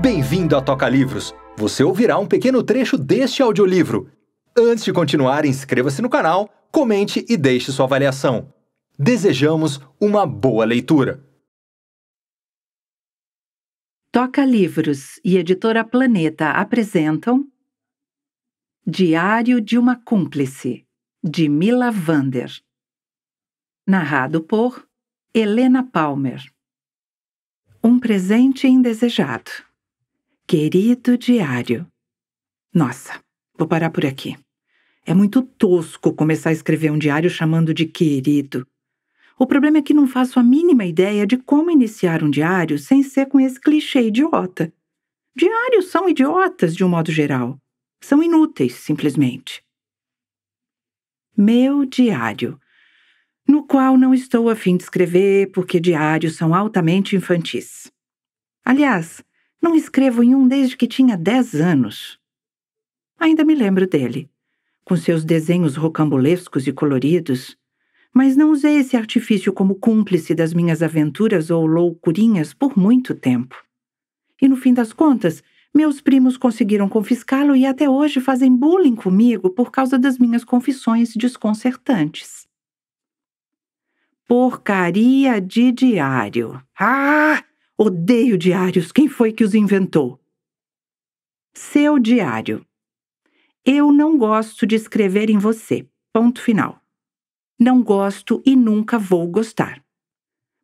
Bem-vindo à Toca Livros! Você ouvirá um pequeno trecho deste audiolivro. Antes de continuar, inscreva-se no canal, comente e deixe sua avaliação. Desejamos uma boa leitura! Toca Livros e Editora Planeta apresentam Diário de uma Cúmplice, de Mila Vander. Narrado por Helena Palmer. Um presente indesejado. Querido diário. Nossa, vou parar por aqui. É muito tosco começar a escrever um diário chamando de querido. O problema é que não faço a mínima ideia de como iniciar um diário sem ser com esse clichê idiota. Diários são idiotas de um modo geral. São inúteis, simplesmente. Meu diário, no qual não estou a fim de escrever porque diários são altamente infantis. Aliás, não escrevo em um desde que tinha dez anos. Ainda me lembro dele, com seus desenhos rocambolescos e coloridos, mas não usei esse artifício como cúmplice das minhas aventuras ou loucurinhas por muito tempo. E no fim das contas, meus primos conseguiram confiscá-lo e até hoje fazem bullying comigo por causa das minhas confissões desconcertantes. Porcaria de diário. Ah! Odeio diários. Quem foi que os inventou? Seu diário. Eu não gosto de escrever em você. Ponto final. Não gosto e nunca vou gostar.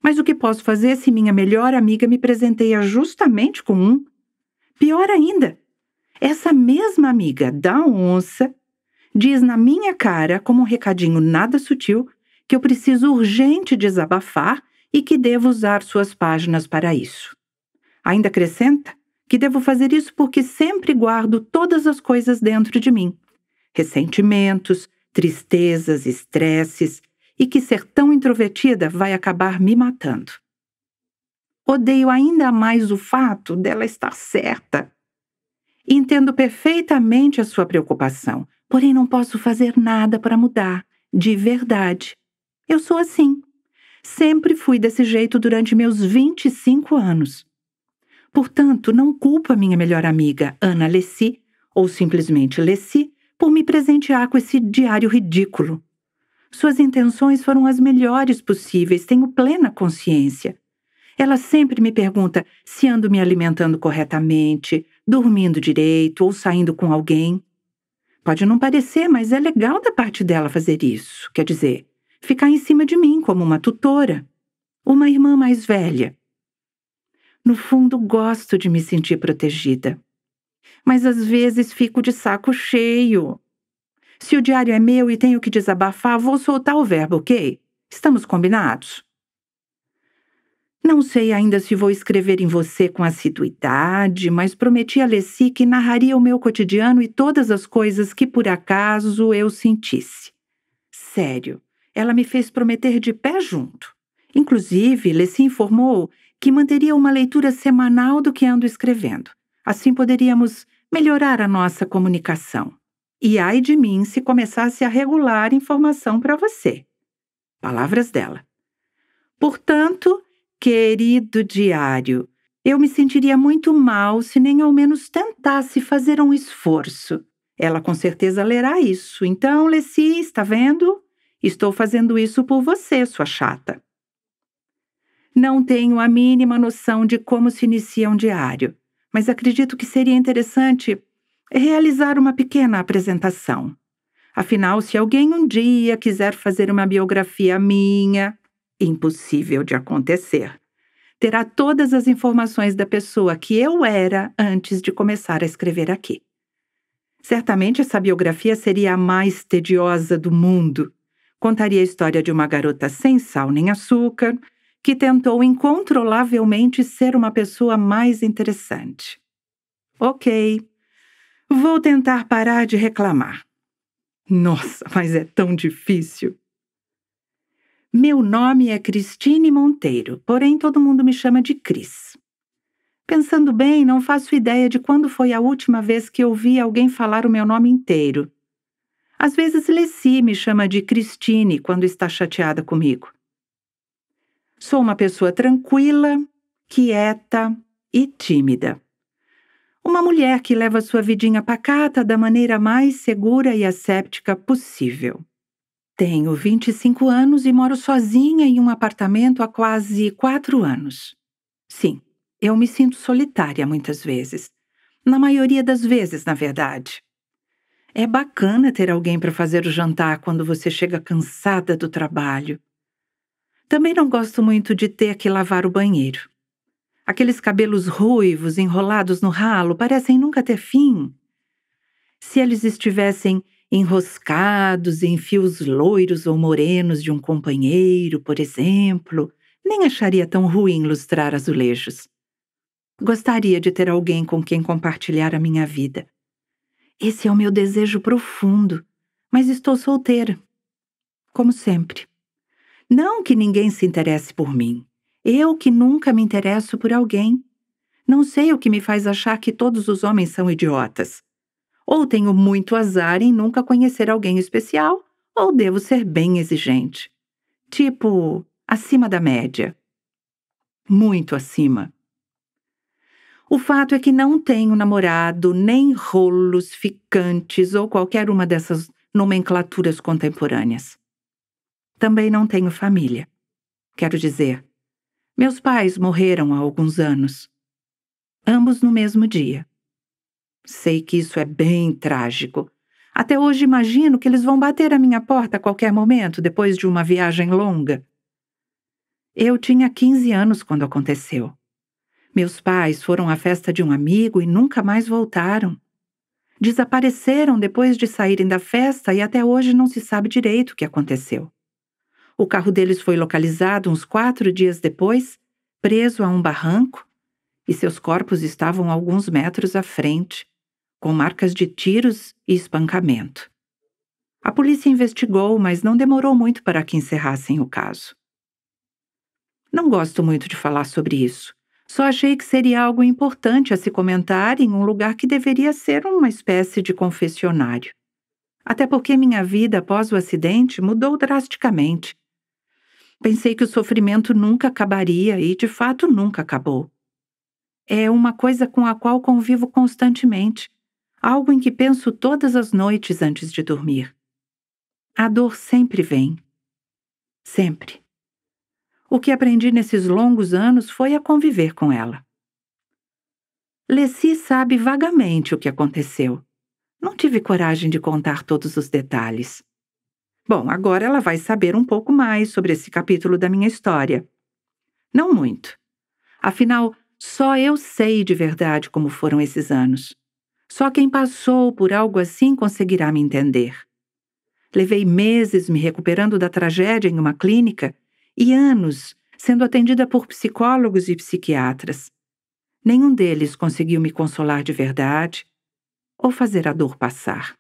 Mas o que posso fazer se minha melhor amiga me presenteia justamente com um? Pior ainda, essa mesma amiga da onça diz na minha cara, como um recadinho nada sutil, que eu preciso urgente desabafar e que devo usar suas páginas para isso. Ainda acrescenta que devo fazer isso porque sempre guardo todas as coisas dentro de mim: ressentimentos, tristezas, estresses, e que ser tão introvertida vai acabar me matando. Odeio ainda mais o fato dela estar certa. Entendo perfeitamente a sua preocupação, porém não posso fazer nada para mudar, de verdade. Eu sou assim. Sempre fui desse jeito durante meus 25 anos. Portanto, não culpo a minha melhor amiga, Ana Lessi, ou simplesmente Lessi, por me presentear com esse diário ridículo. Suas intenções foram as melhores possíveis, tenho plena consciência. Ela sempre me pergunta se ando me alimentando corretamente, dormindo direito ou saindo com alguém. Pode não parecer, mas é legal da parte dela fazer isso. Quer dizer, ficar em cima de mim como uma tutora, uma irmã mais velha. No fundo, gosto de me sentir protegida. Mas às vezes fico de saco cheio. Se o diário é meu e tenho que desabafar, vou soltar o verbo, ok? Estamos combinados? Não sei ainda se vou escrever em você com assiduidade, mas prometi a Leci que narraria o meu cotidiano e todas as coisas que por acaso eu sentisse. Sério. Ela me fez prometer de pé junto. Inclusive, Lessie informou que manteria uma leitura semanal do que ando escrevendo. Assim poderíamos melhorar a nossa comunicação. E ai de mim se começasse a regular informação para você. Palavras dela. Portanto, querido diário, eu me sentiria muito mal se nem ao menos tentasse fazer um esforço. Ela com certeza lerá isso. Então, Lessie, está vendo? Estou fazendo isso por você, sua chata. Não tenho a mínima noção de como se inicia um diário, mas acredito que seria interessante realizar uma pequena apresentação. Afinal, se alguém um dia quiser fazer uma biografia minha, impossível de acontecer, terá todas as informações da pessoa que eu era antes de começar a escrever aqui. Certamente essa biografia seria a mais tediosa do mundo, contaria a história de uma garota sem sal nem açúcar que tentou incontrolavelmente ser uma pessoa mais interessante. Ok, vou tentar parar de reclamar. Nossa, mas é tão difícil. Meu nome é Cristine Monteiro, porém todo mundo me chama de Cris. Pensando bem, não faço ideia de quando foi a última vez que ouvi alguém falar o meu nome inteiro. Às vezes Leci me chama de Cristine quando está chateada comigo. Sou uma pessoa tranquila, quieta e tímida. Uma mulher que leva sua vidinha pacata da maneira mais segura e asséptica possível. Tenho 25 anos e moro sozinha em um apartamento há quase quatro anos. Sim, eu me sinto solitária muitas vezes. Na maioria das vezes, na verdade. É bacana ter alguém para fazer o jantar quando você chega cansada do trabalho. Também não gosto muito de ter que lavar o banheiro. Aqueles cabelos ruivos enrolados no ralo parecem nunca ter fim. Se eles estivessem enroscados em fios loiros ou morenos de um companheiro, por exemplo, nem acharia tão ruim lustrar azulejos. Gostaria de ter alguém com quem compartilhar a minha vida. Esse é o meu desejo profundo, mas estou solteira. Como sempre. Não que ninguém se interesse por mim. Eu que nunca me interesso por alguém. Não sei o que me faz achar que todos os homens são idiotas. Ou tenho muito azar em nunca conhecer alguém especial, ou devo ser bem exigente. Tipo, acima da média. Muito acima. O fato é que não tenho namorado, nem rolos, ficantes ou qualquer uma dessas nomenclaturas contemporâneas. Também não tenho família. Quero dizer, meus pais morreram há alguns anos, ambos no mesmo dia. Sei que isso é bem trágico. Até hoje imagino que eles vão bater à minha porta a qualquer momento, depois de uma viagem longa. Eu tinha 15 anos quando aconteceu. Meus pais foram à festa de um amigo e nunca mais voltaram. Desapareceram depois de saírem da festa e até hoje não se sabe direito o que aconteceu. O carro deles foi localizado uns quatro dias depois, preso a um barranco, e seus corpos estavam alguns metros à frente, com marcas de tiros e espancamento. A polícia investigou, mas não demorou muito para que encerrassem o caso. Não gosto muito de falar sobre isso, só achei que seria algo importante a se comentar em um lugar que deveria ser uma espécie de confessionário. Até porque minha vida após o acidente mudou drasticamente. Pensei que o sofrimento nunca acabaria e, de fato, nunca acabou. É uma coisa com a qual convivo constantemente, algo em que penso todas as noites antes de dormir. A dor sempre vem. Sempre. O que aprendi nesses longos anos foi a conviver com ela. Leci sabe vagamente o que aconteceu. Não tive coragem de contar todos os detalhes. Bom, agora ela vai saber um pouco mais sobre esse capítulo da minha história. Não muito. Afinal, só eu sei de verdade como foram esses anos. Só quem passou por algo assim conseguirá me entender. Levei meses me recuperando da tragédia em uma clínica e anos sendo atendida por psicólogos e psiquiatras. Nenhum deles conseguiu me consolar de verdade ou fazer a dor passar.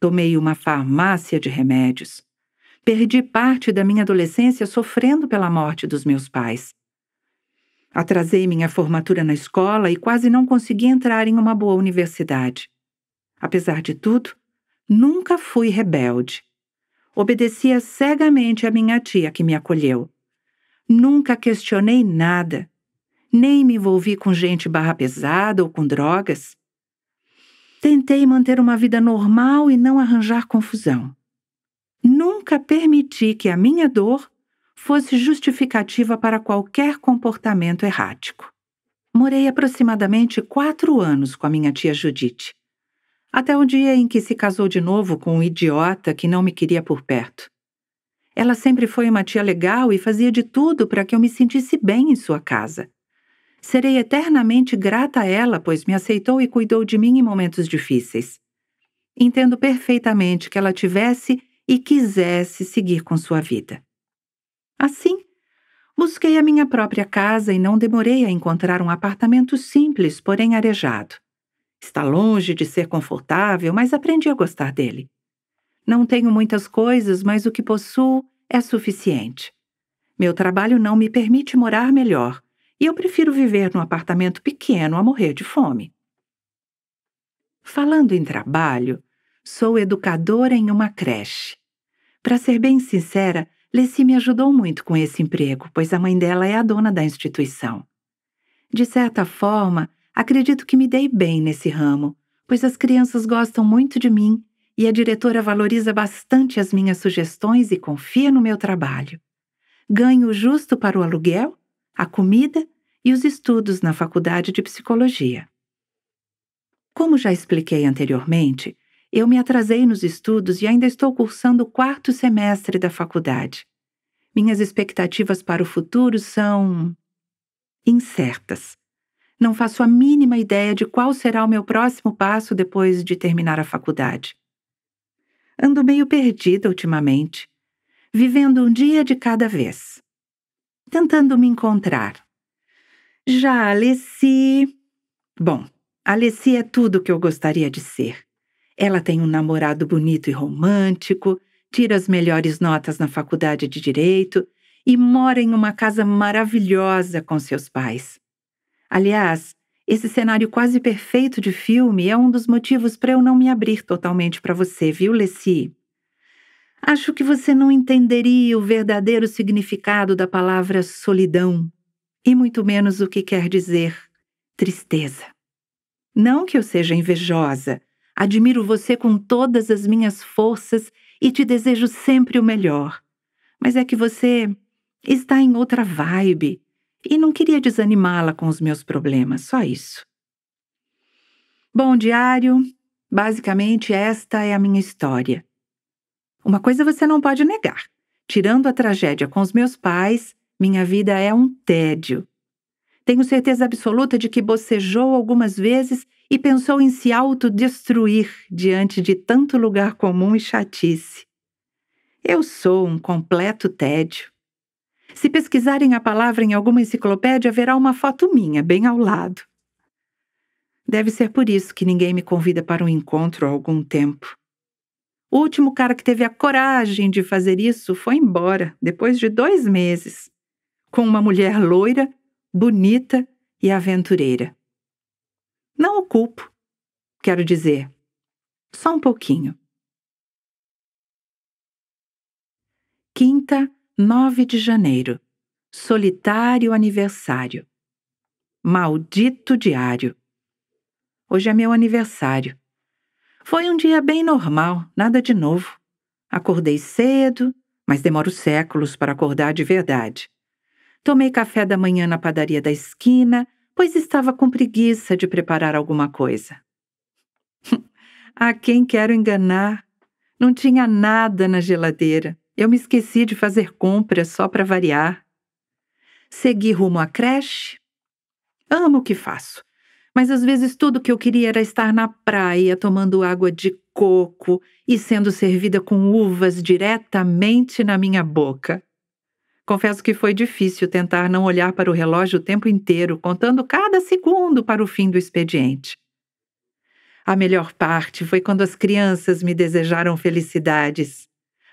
Tomei uma farmácia de remédios. Perdi parte da minha adolescência sofrendo pela morte dos meus pais. Atrasei minha formatura na escola e quase não consegui entrar em uma boa universidade. Apesar de tudo, nunca fui rebelde. Obedecia cegamente a minha tia que me acolheu. Nunca questionei nada, nem me envolvi com gente barra pesada ou com drogas. Tentei manter uma vida normal e não arranjar confusão. Nunca permiti que a minha dor fosse justificativa para qualquer comportamento errático. Morei aproximadamente quatro anos com a minha tia Judite até o dia em que se casou de novo com um idiota que não me queria por perto. Ela sempre foi uma tia legal e fazia de tudo para que eu me sentisse bem em sua casa. Serei eternamente grata a ela, pois me aceitou e cuidou de mim em momentos difíceis. Entendo perfeitamente que ela tivesse e quisesse seguir com sua vida. Assim, busquei a minha própria casa e não demorei a encontrar um apartamento simples, porém arejado. Está longe de ser confortável, mas aprendi a gostar dele. Não tenho muitas coisas, mas o que possuo é suficiente. Meu trabalho não me permite morar melhor, e eu prefiro viver num apartamento pequeno a morrer de fome. Falando em trabalho, sou educadora em uma creche. Para ser bem sincera, Leci me ajudou muito com esse emprego, pois a mãe dela é a dona da instituição. De certa forma, Acredito que me dei bem nesse ramo, pois as crianças gostam muito de mim e a diretora valoriza bastante as minhas sugestões e confia no meu trabalho. Ganho o justo para o aluguel, a comida e os estudos na faculdade de psicologia. Como já expliquei anteriormente, eu me atrasei nos estudos e ainda estou cursando o quarto semestre da faculdade. Minhas expectativas para o futuro são incertas. Não faço a mínima ideia de qual será o meu próximo passo depois de terminar a faculdade. Ando meio perdida ultimamente, vivendo um dia de cada vez, tentando me encontrar. Já Alessi. Bom, Alessi é tudo o que eu gostaria de ser. Ela tem um namorado bonito e romântico, tira as melhores notas na faculdade de direito e mora em uma casa maravilhosa com seus pais. Aliás, esse cenário quase perfeito de filme é um dos motivos para eu não me abrir totalmente para você, viu, Lessie? Acho que você não entenderia o verdadeiro significado da palavra solidão, e muito menos o que quer dizer tristeza. Não que eu seja invejosa, admiro você com todas as minhas forças e te desejo sempre o melhor, mas é que você está em outra vibe, e não queria desanimá-la com os meus problemas, só isso. Bom, diário, basicamente esta é a minha história. Uma coisa você não pode negar: tirando a tragédia com os meus pais, minha vida é um tédio. Tenho certeza absoluta de que bocejou algumas vezes e pensou em se autodestruir diante de tanto lugar comum e chatice. Eu sou um completo tédio. Se pesquisarem a palavra em alguma enciclopédia, haverá uma foto minha bem ao lado. Deve ser por isso que ninguém me convida para um encontro há algum tempo. O último cara que teve a coragem de fazer isso foi embora, depois de dois meses, com uma mulher loira, bonita e aventureira. Não o culpo, quero dizer, só um pouquinho. Quinta 9 de janeiro. Solitário aniversário. Maldito diário. Hoje é meu aniversário. Foi um dia bem normal, nada de novo. Acordei cedo, mas demoro séculos para acordar de verdade. Tomei café da manhã na padaria da esquina, pois estava com preguiça de preparar alguma coisa. A quem quero enganar? Não tinha nada na geladeira. Eu me esqueci de fazer compras só para variar. Segui rumo à creche. Amo o que faço, mas às vezes tudo que eu queria era estar na praia tomando água de coco e sendo servida com uvas diretamente na minha boca. Confesso que foi difícil tentar não olhar para o relógio o tempo inteiro, contando cada segundo para o fim do expediente. A melhor parte foi quando as crianças me desejaram felicidades.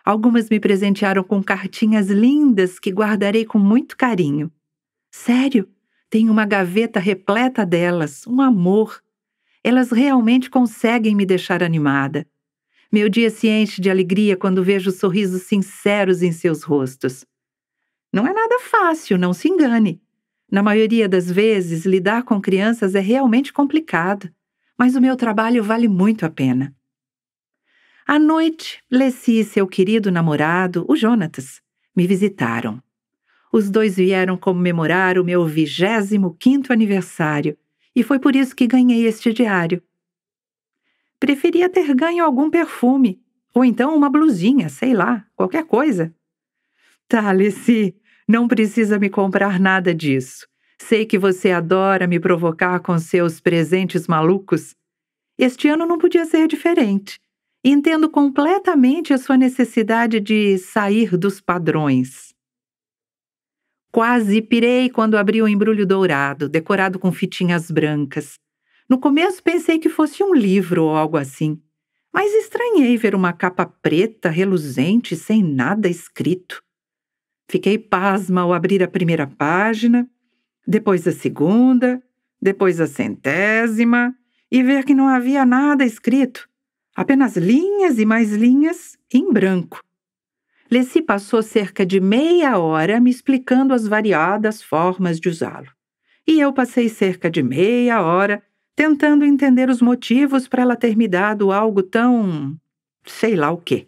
Algumas me presentearam com cartinhas lindas que guardarei com muito carinho. Sério, tenho uma gaveta repleta delas, um amor. Elas realmente conseguem me deixar animada. Meu dia se enche de alegria quando vejo sorrisos sinceros em seus rostos. Não é nada fácil, não se engane. Na maioria das vezes, lidar com crianças é realmente complicado, mas o meu trabalho vale muito a pena. À noite, Leci e seu querido namorado, o Jonatas, me visitaram. Os dois vieram comemorar o meu 25 aniversário e foi por isso que ganhei este diário. Preferia ter ganho algum perfume, ou então uma blusinha, sei lá, qualquer coisa. Tá, Leci, não precisa me comprar nada disso. Sei que você adora me provocar com seus presentes malucos. Este ano não podia ser diferente. Entendo completamente a sua necessidade de sair dos padrões. Quase pirei quando abri o embrulho dourado, decorado com fitinhas brancas. No começo pensei que fosse um livro ou algo assim, mas estranhei ver uma capa preta, reluzente, sem nada escrito. Fiquei pasma ao abrir a primeira página, depois a segunda, depois a centésima, e ver que não havia nada escrito. Apenas linhas e mais linhas em branco. Lessie passou cerca de meia hora me explicando as variadas formas de usá-lo. E eu passei cerca de meia hora tentando entender os motivos para ela ter me dado algo tão. sei lá o quê.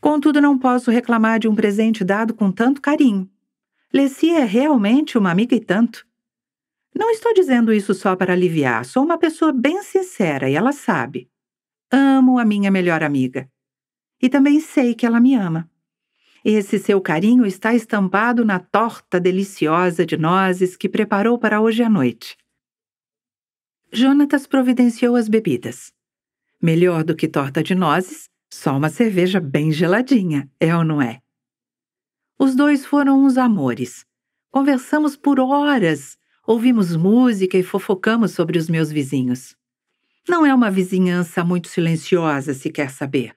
Contudo, não posso reclamar de um presente dado com tanto carinho. Lessie é realmente uma amiga e tanto. Não estou dizendo isso só para aliviar, sou uma pessoa bem sincera e ela sabe. Amo a minha melhor amiga. E também sei que ela me ama. Esse seu carinho está estampado na torta deliciosa de nozes que preparou para hoje à noite. Jonatas providenciou as bebidas. Melhor do que torta de nozes, só uma cerveja bem geladinha, é ou não é? Os dois foram uns amores. Conversamos por horas Ouvimos música e fofocamos sobre os meus vizinhos. Não é uma vizinhança muito silenciosa, se quer saber.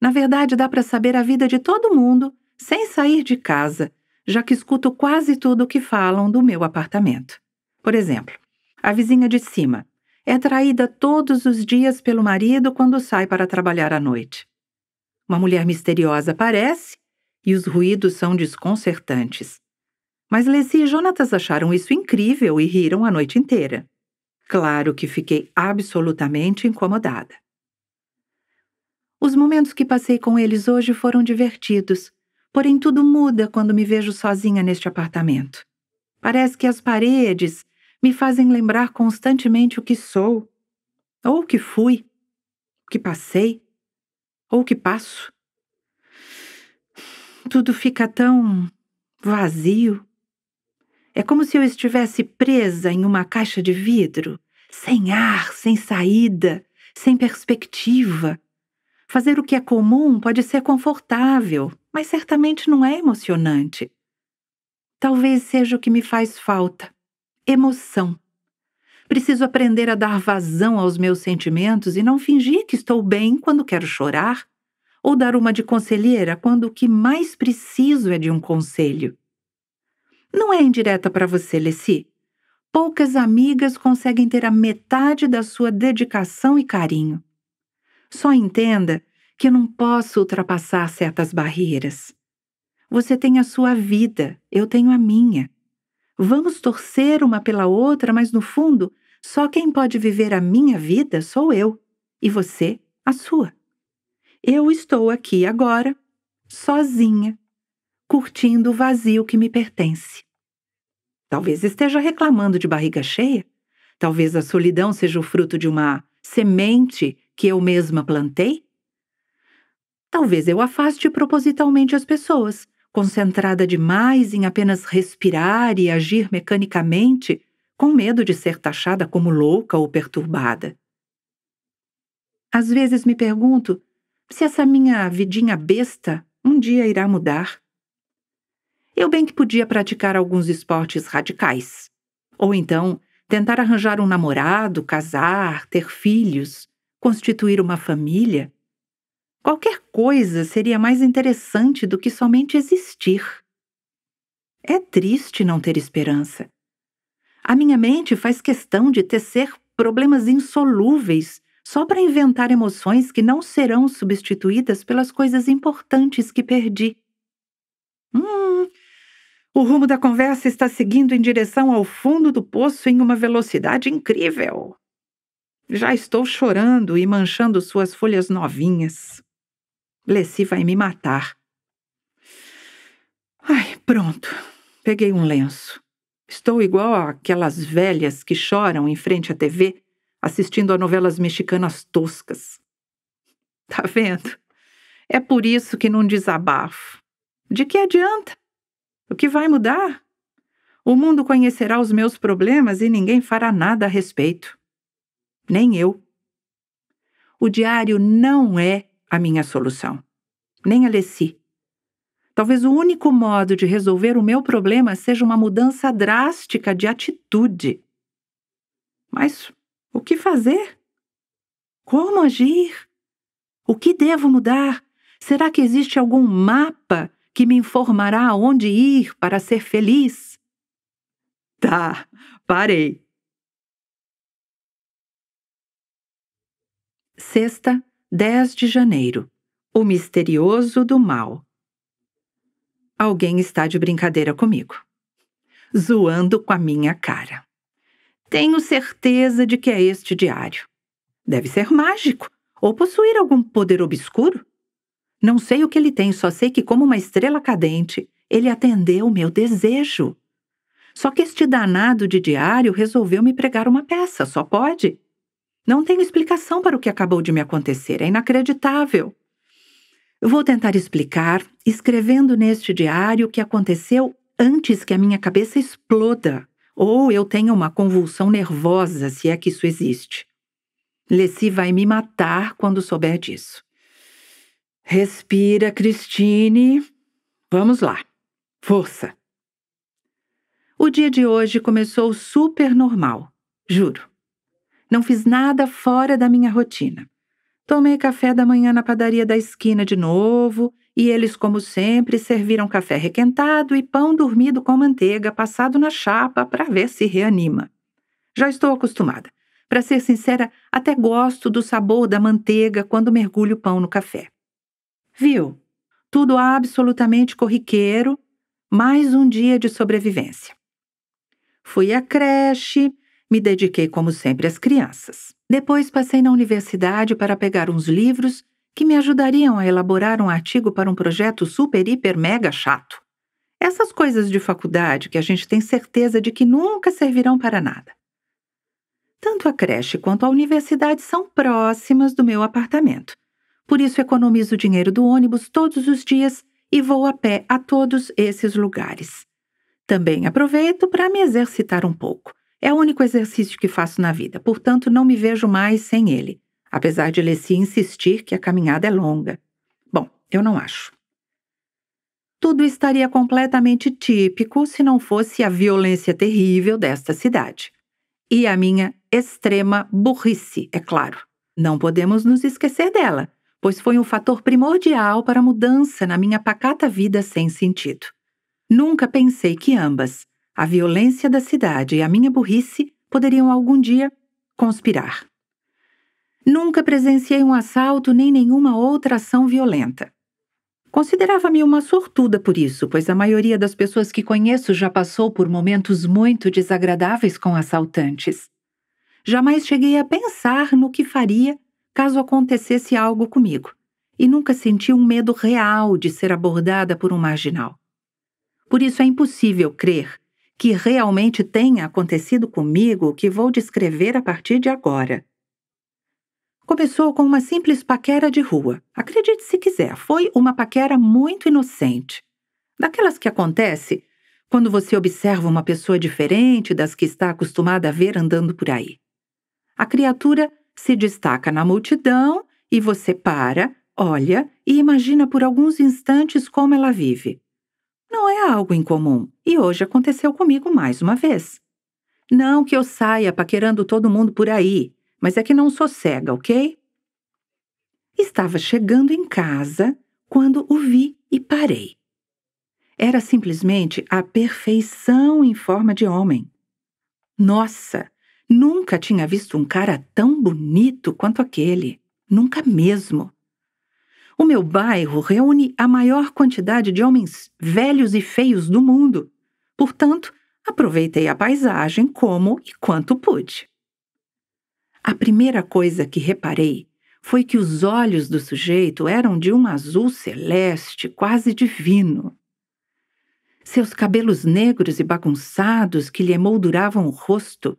Na verdade, dá para saber a vida de todo mundo sem sair de casa, já que escuto quase tudo o que falam do meu apartamento. Por exemplo, a vizinha de cima é traída todos os dias pelo marido quando sai para trabalhar à noite. Uma mulher misteriosa aparece e os ruídos são desconcertantes. Mas Leslie e Jonatas acharam isso incrível e riram a noite inteira. Claro que fiquei absolutamente incomodada. Os momentos que passei com eles hoje foram divertidos, porém tudo muda quando me vejo sozinha neste apartamento. Parece que as paredes me fazem lembrar constantemente o que sou, ou o que fui, o que passei, ou o que passo. Tudo fica tão vazio, é como se eu estivesse presa em uma caixa de vidro, sem ar, sem saída, sem perspectiva. Fazer o que é comum pode ser confortável, mas certamente não é emocionante. Talvez seja o que me faz falta: emoção. Preciso aprender a dar vazão aos meus sentimentos e não fingir que estou bem quando quero chorar, ou dar uma de conselheira quando o que mais preciso é de um conselho. Não é indireta para você, Leci. Poucas amigas conseguem ter a metade da sua dedicação e carinho. Só entenda que eu não posso ultrapassar certas barreiras. Você tem a sua vida, eu tenho a minha. Vamos torcer uma pela outra, mas no fundo, só quem pode viver a minha vida sou eu, e você, a sua. Eu estou aqui agora, sozinha, curtindo o vazio que me pertence. Talvez esteja reclamando de barriga cheia, talvez a solidão seja o fruto de uma semente que eu mesma plantei. Talvez eu afaste propositalmente as pessoas, concentrada demais em apenas respirar e agir mecanicamente, com medo de ser taxada como louca ou perturbada. Às vezes me pergunto se essa minha vidinha besta um dia irá mudar. Eu bem que podia praticar alguns esportes radicais. Ou então, tentar arranjar um namorado, casar, ter filhos, constituir uma família. Qualquer coisa seria mais interessante do que somente existir. É triste não ter esperança. A minha mente faz questão de tecer problemas insolúveis só para inventar emoções que não serão substituídas pelas coisas importantes que perdi. Hum, o rumo da conversa está seguindo em direção ao fundo do poço em uma velocidade incrível. Já estou chorando e manchando suas folhas novinhas. Leci vai me matar. Ai, pronto. Peguei um lenço. Estou igual àquelas velhas que choram em frente à TV assistindo a novelas mexicanas toscas. Tá vendo? É por isso que não desabafo. De que adianta? O que vai mudar? O mundo conhecerá os meus problemas e ninguém fará nada a respeito. Nem eu. O diário não é a minha solução, nem a Alessi. Talvez o único modo de resolver o meu problema seja uma mudança drástica de atitude. Mas o que fazer? Como agir? O que devo mudar? Será que existe algum mapa que me informará aonde ir para ser feliz. Tá, parei. Sexta, 10 de janeiro. O misterioso do mal. Alguém está de brincadeira comigo, zoando com a minha cara. Tenho certeza de que é este diário. Deve ser mágico ou possuir algum poder obscuro. Não sei o que ele tem, só sei que, como uma estrela cadente, ele atendeu o meu desejo. Só que este danado de diário resolveu me pregar uma peça, só pode. Não tenho explicação para o que acabou de me acontecer, é inacreditável. Vou tentar explicar, escrevendo neste diário o que aconteceu antes que a minha cabeça exploda ou eu tenha uma convulsão nervosa, se é que isso existe. Lessie vai me matar quando souber disso. Respira, Cristine. Vamos lá. Força. O dia de hoje começou super normal, juro. Não fiz nada fora da minha rotina. Tomei café da manhã na padaria da esquina de novo, e eles, como sempre, serviram café requentado e pão dormido com manteiga passado na chapa para ver se reanima. Já estou acostumada. Para ser sincera, até gosto do sabor da manteiga quando mergulho o pão no café. Viu? Tudo absolutamente corriqueiro, mais um dia de sobrevivência. Fui à creche, me dediquei como sempre às crianças. Depois passei na universidade para pegar uns livros que me ajudariam a elaborar um artigo para um projeto super, hiper, mega chato. Essas coisas de faculdade que a gente tem certeza de que nunca servirão para nada. Tanto a creche quanto a universidade são próximas do meu apartamento, por isso, economizo o dinheiro do ônibus todos os dias e vou a pé a todos esses lugares. Também aproveito para me exercitar um pouco. É o único exercício que faço na vida, portanto, não me vejo mais sem ele, apesar de Lessie insistir que a caminhada é longa. Bom, eu não acho. Tudo estaria completamente típico se não fosse a violência terrível desta cidade. E a minha extrema burrice, é claro. Não podemos nos esquecer dela pois foi um fator primordial para a mudança na minha pacata vida sem sentido. Nunca pensei que ambas, a violência da cidade e a minha burrice, poderiam algum dia conspirar. Nunca presenciei um assalto nem nenhuma outra ação violenta. Considerava-me uma sortuda por isso, pois a maioria das pessoas que conheço já passou por momentos muito desagradáveis com assaltantes. Jamais cheguei a pensar no que faria caso acontecesse algo comigo, e nunca senti um medo real de ser abordada por um marginal. Por isso é impossível crer que realmente tenha acontecido comigo o que vou descrever a partir de agora. Começou com uma simples paquera de rua. Acredite se quiser, foi uma paquera muito inocente. Daquelas que acontece quando você observa uma pessoa diferente das que está acostumada a ver andando por aí. A criatura se destaca na multidão e você para, olha e imagina por alguns instantes como ela vive. Não é algo incomum e hoje aconteceu comigo mais uma vez. Não que eu saia paquerando todo mundo por aí, mas é que não sou cega, ok? Estava chegando em casa quando o vi e parei. Era simplesmente a perfeição em forma de homem. Nossa, Nunca tinha visto um cara tão bonito quanto aquele. Nunca mesmo. O meu bairro reúne a maior quantidade de homens velhos e feios do mundo. Portanto, aproveitei a paisagem como e quanto pude. A primeira coisa que reparei foi que os olhos do sujeito eram de um azul celeste, quase divino. Seus cabelos negros e bagunçados que lhe emolduravam o rosto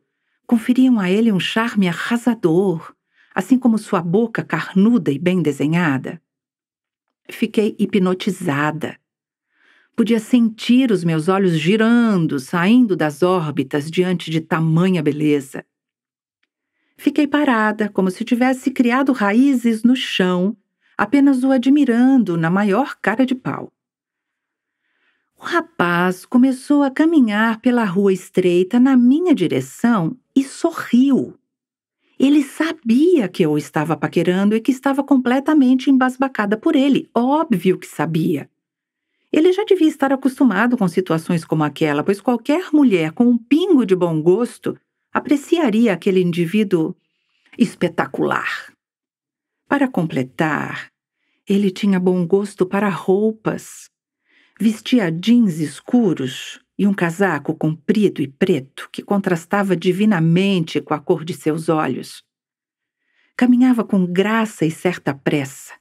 conferiam a ele um charme arrasador, assim como sua boca carnuda e bem desenhada. Fiquei hipnotizada. Podia sentir os meus olhos girando, saindo das órbitas diante de tamanha beleza. Fiquei parada, como se tivesse criado raízes no chão, apenas o admirando na maior cara de pau. O rapaz começou a caminhar pela rua estreita na minha direção e sorriu. Ele sabia que eu estava paquerando e que estava completamente embasbacada por ele, óbvio que sabia. Ele já devia estar acostumado com situações como aquela, pois qualquer mulher com um pingo de bom gosto apreciaria aquele indivíduo espetacular. Para completar, ele tinha bom gosto para roupas. Vestia jeans escuros e um casaco comprido e preto que contrastava divinamente com a cor de seus olhos. Caminhava com graça e certa pressa.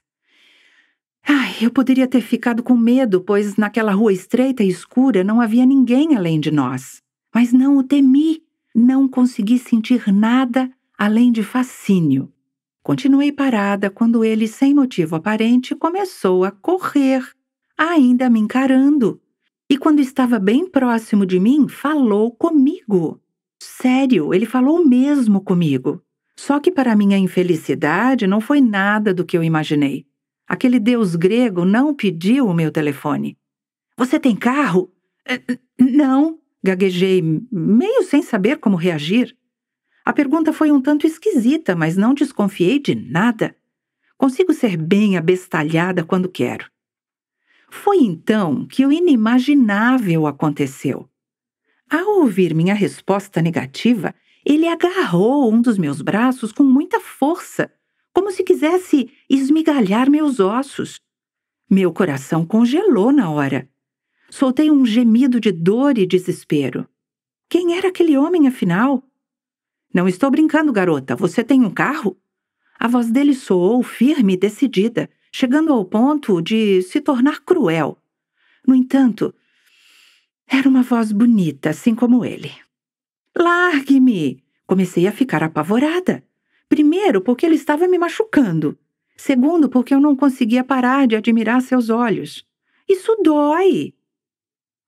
Ai, eu poderia ter ficado com medo, pois naquela rua estreita e escura não havia ninguém além de nós. Mas não o temi, não consegui sentir nada além de fascínio. Continuei parada quando ele, sem motivo aparente, começou a correr ainda me encarando. E quando estava bem próximo de mim, falou comigo. Sério, ele falou mesmo comigo. Só que, para minha infelicidade, não foi nada do que eu imaginei. Aquele deus grego não pediu o meu telefone. Você tem carro? É, não, gaguejei, meio sem saber como reagir. A pergunta foi um tanto esquisita, mas não desconfiei de nada. Consigo ser bem abestalhada quando quero. Foi então que o inimaginável aconteceu. Ao ouvir minha resposta negativa, ele agarrou um dos meus braços com muita força, como se quisesse esmigalhar meus ossos. Meu coração congelou na hora. Soltei um gemido de dor e desespero. Quem era aquele homem, afinal? Não estou brincando, garota. Você tem um carro? A voz dele soou firme e decidida chegando ao ponto de se tornar cruel. No entanto, era uma voz bonita, assim como ele. Largue-me! Comecei a ficar apavorada. Primeiro, porque ele estava me machucando. Segundo, porque eu não conseguia parar de admirar seus olhos. Isso dói!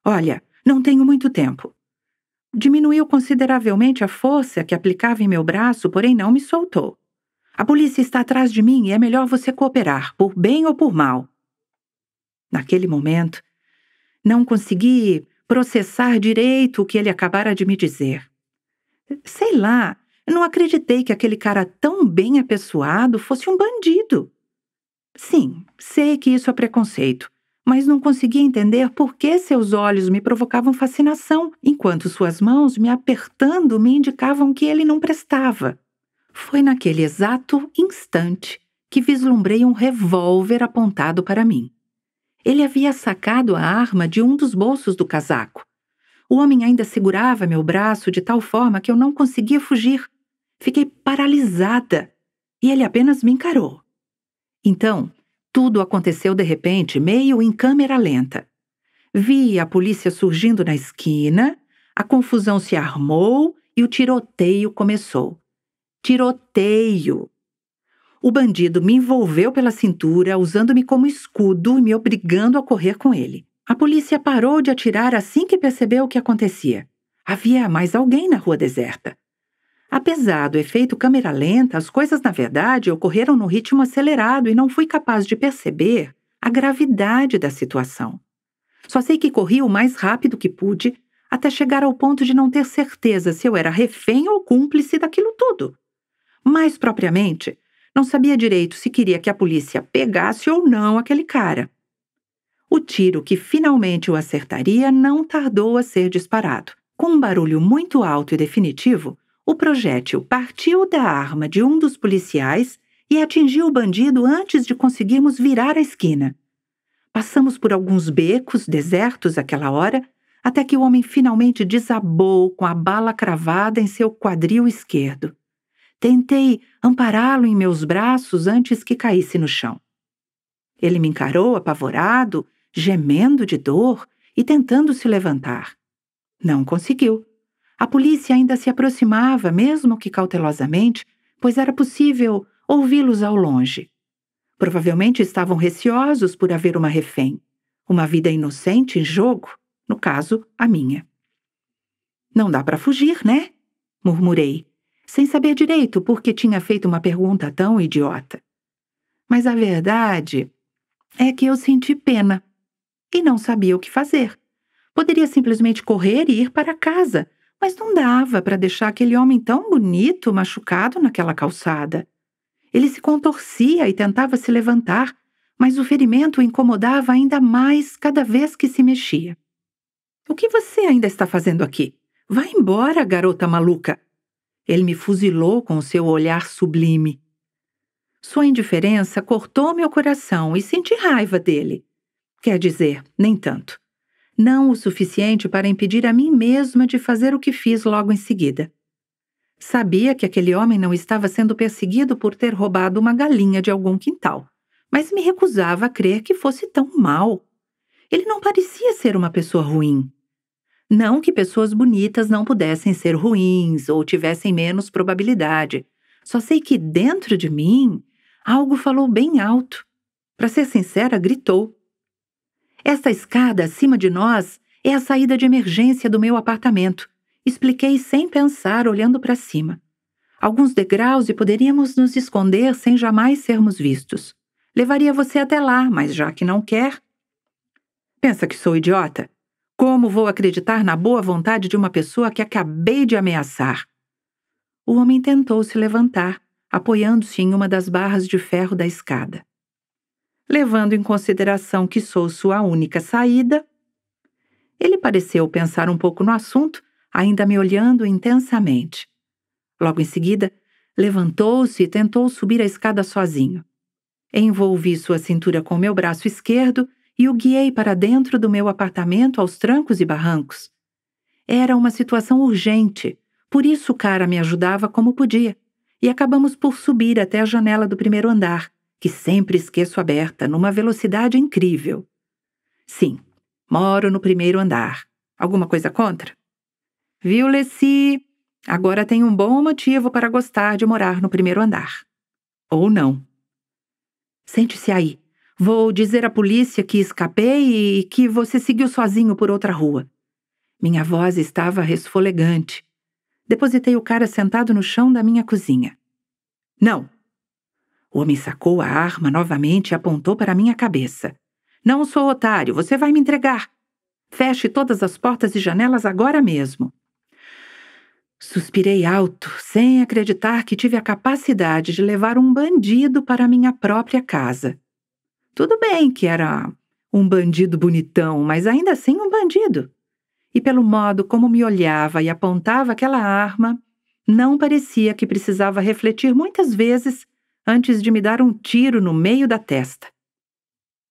Olha, não tenho muito tempo. Diminuiu consideravelmente a força que aplicava em meu braço, porém não me soltou. A polícia está atrás de mim e é melhor você cooperar, por bem ou por mal. Naquele momento, não consegui processar direito o que ele acabara de me dizer. Sei lá, não acreditei que aquele cara tão bem apessoado fosse um bandido. Sim, sei que isso é preconceito, mas não conseguia entender por que seus olhos me provocavam fascinação, enquanto suas mãos, me apertando, me indicavam que ele não prestava. Foi naquele exato instante que vislumbrei um revólver apontado para mim. Ele havia sacado a arma de um dos bolsos do casaco. O homem ainda segurava meu braço de tal forma que eu não conseguia fugir. Fiquei paralisada e ele apenas me encarou. Então, tudo aconteceu de repente, meio em câmera lenta. Vi a polícia surgindo na esquina, a confusão se armou e o tiroteio começou tiroteio. O bandido me envolveu pela cintura, usando-me como escudo e me obrigando a correr com ele. A polícia parou de atirar assim que percebeu o que acontecia. Havia mais alguém na rua deserta. Apesar do efeito câmera lenta, as coisas, na verdade, ocorreram num ritmo acelerado e não fui capaz de perceber a gravidade da situação. Só sei que corri o mais rápido que pude até chegar ao ponto de não ter certeza se eu era refém ou cúmplice daquilo tudo. Mais propriamente, não sabia direito se queria que a polícia pegasse ou não aquele cara. O tiro que finalmente o acertaria não tardou a ser disparado. Com um barulho muito alto e definitivo, o projétil partiu da arma de um dos policiais e atingiu o bandido antes de conseguirmos virar a esquina. Passamos por alguns becos desertos aquela hora, até que o homem finalmente desabou com a bala cravada em seu quadril esquerdo. Tentei ampará-lo em meus braços antes que caísse no chão. Ele me encarou apavorado, gemendo de dor e tentando se levantar. Não conseguiu. A polícia ainda se aproximava, mesmo que cautelosamente, pois era possível ouvi-los ao longe. Provavelmente estavam receosos por haver uma refém, uma vida inocente em jogo, no caso, a minha. Não dá para fugir, né? murmurei, sem saber direito por que tinha feito uma pergunta tão idiota. Mas a verdade é que eu senti pena e não sabia o que fazer. Poderia simplesmente correr e ir para casa, mas não dava para deixar aquele homem tão bonito machucado naquela calçada. Ele se contorcia e tentava se levantar, mas o ferimento o incomodava ainda mais cada vez que se mexia. O que você ainda está fazendo aqui? Vá embora, garota maluca! Ele me fuzilou com seu olhar sublime. Sua indiferença cortou meu coração e senti raiva dele. Quer dizer, nem tanto. Não o suficiente para impedir a mim mesma de fazer o que fiz logo em seguida. Sabia que aquele homem não estava sendo perseguido por ter roubado uma galinha de algum quintal, mas me recusava a crer que fosse tão mal. Ele não parecia ser uma pessoa ruim. Não que pessoas bonitas não pudessem ser ruins ou tivessem menos probabilidade. Só sei que dentro de mim algo falou bem alto. Para ser sincera, gritou. Esta escada acima de nós é a saída de emergência do meu apartamento. Expliquei sem pensar, olhando para cima. Alguns degraus e poderíamos nos esconder sem jamais sermos vistos. Levaria você até lá, mas já que não quer. Pensa que sou idiota? Como vou acreditar na boa vontade de uma pessoa que acabei de ameaçar? O homem tentou se levantar, apoiando-se em uma das barras de ferro da escada. Levando em consideração que sou sua única saída, ele pareceu pensar um pouco no assunto, ainda me olhando intensamente. Logo em seguida, levantou-se e tentou subir a escada sozinho. Envolvi sua cintura com meu braço esquerdo e o guiei para dentro do meu apartamento aos trancos e barrancos. Era uma situação urgente, por isso o cara me ajudava como podia, e acabamos por subir até a janela do primeiro andar, que sempre esqueço aberta, numa velocidade incrível. Sim, moro no primeiro andar. Alguma coisa contra? Viu, Leci? Agora tem um bom motivo para gostar de morar no primeiro andar. Ou não. Sente-se aí, Vou dizer à polícia que escapei e que você seguiu sozinho por outra rua. Minha voz estava resfolegante. Depositei o cara sentado no chão da minha cozinha. Não! O homem sacou a arma novamente e apontou para minha cabeça. Não sou otário, você vai me entregar. Feche todas as portas e janelas agora mesmo. Suspirei alto, sem acreditar que tive a capacidade de levar um bandido para minha própria casa. Tudo bem que era um bandido bonitão, mas ainda assim um bandido. E pelo modo como me olhava e apontava aquela arma, não parecia que precisava refletir muitas vezes antes de me dar um tiro no meio da testa.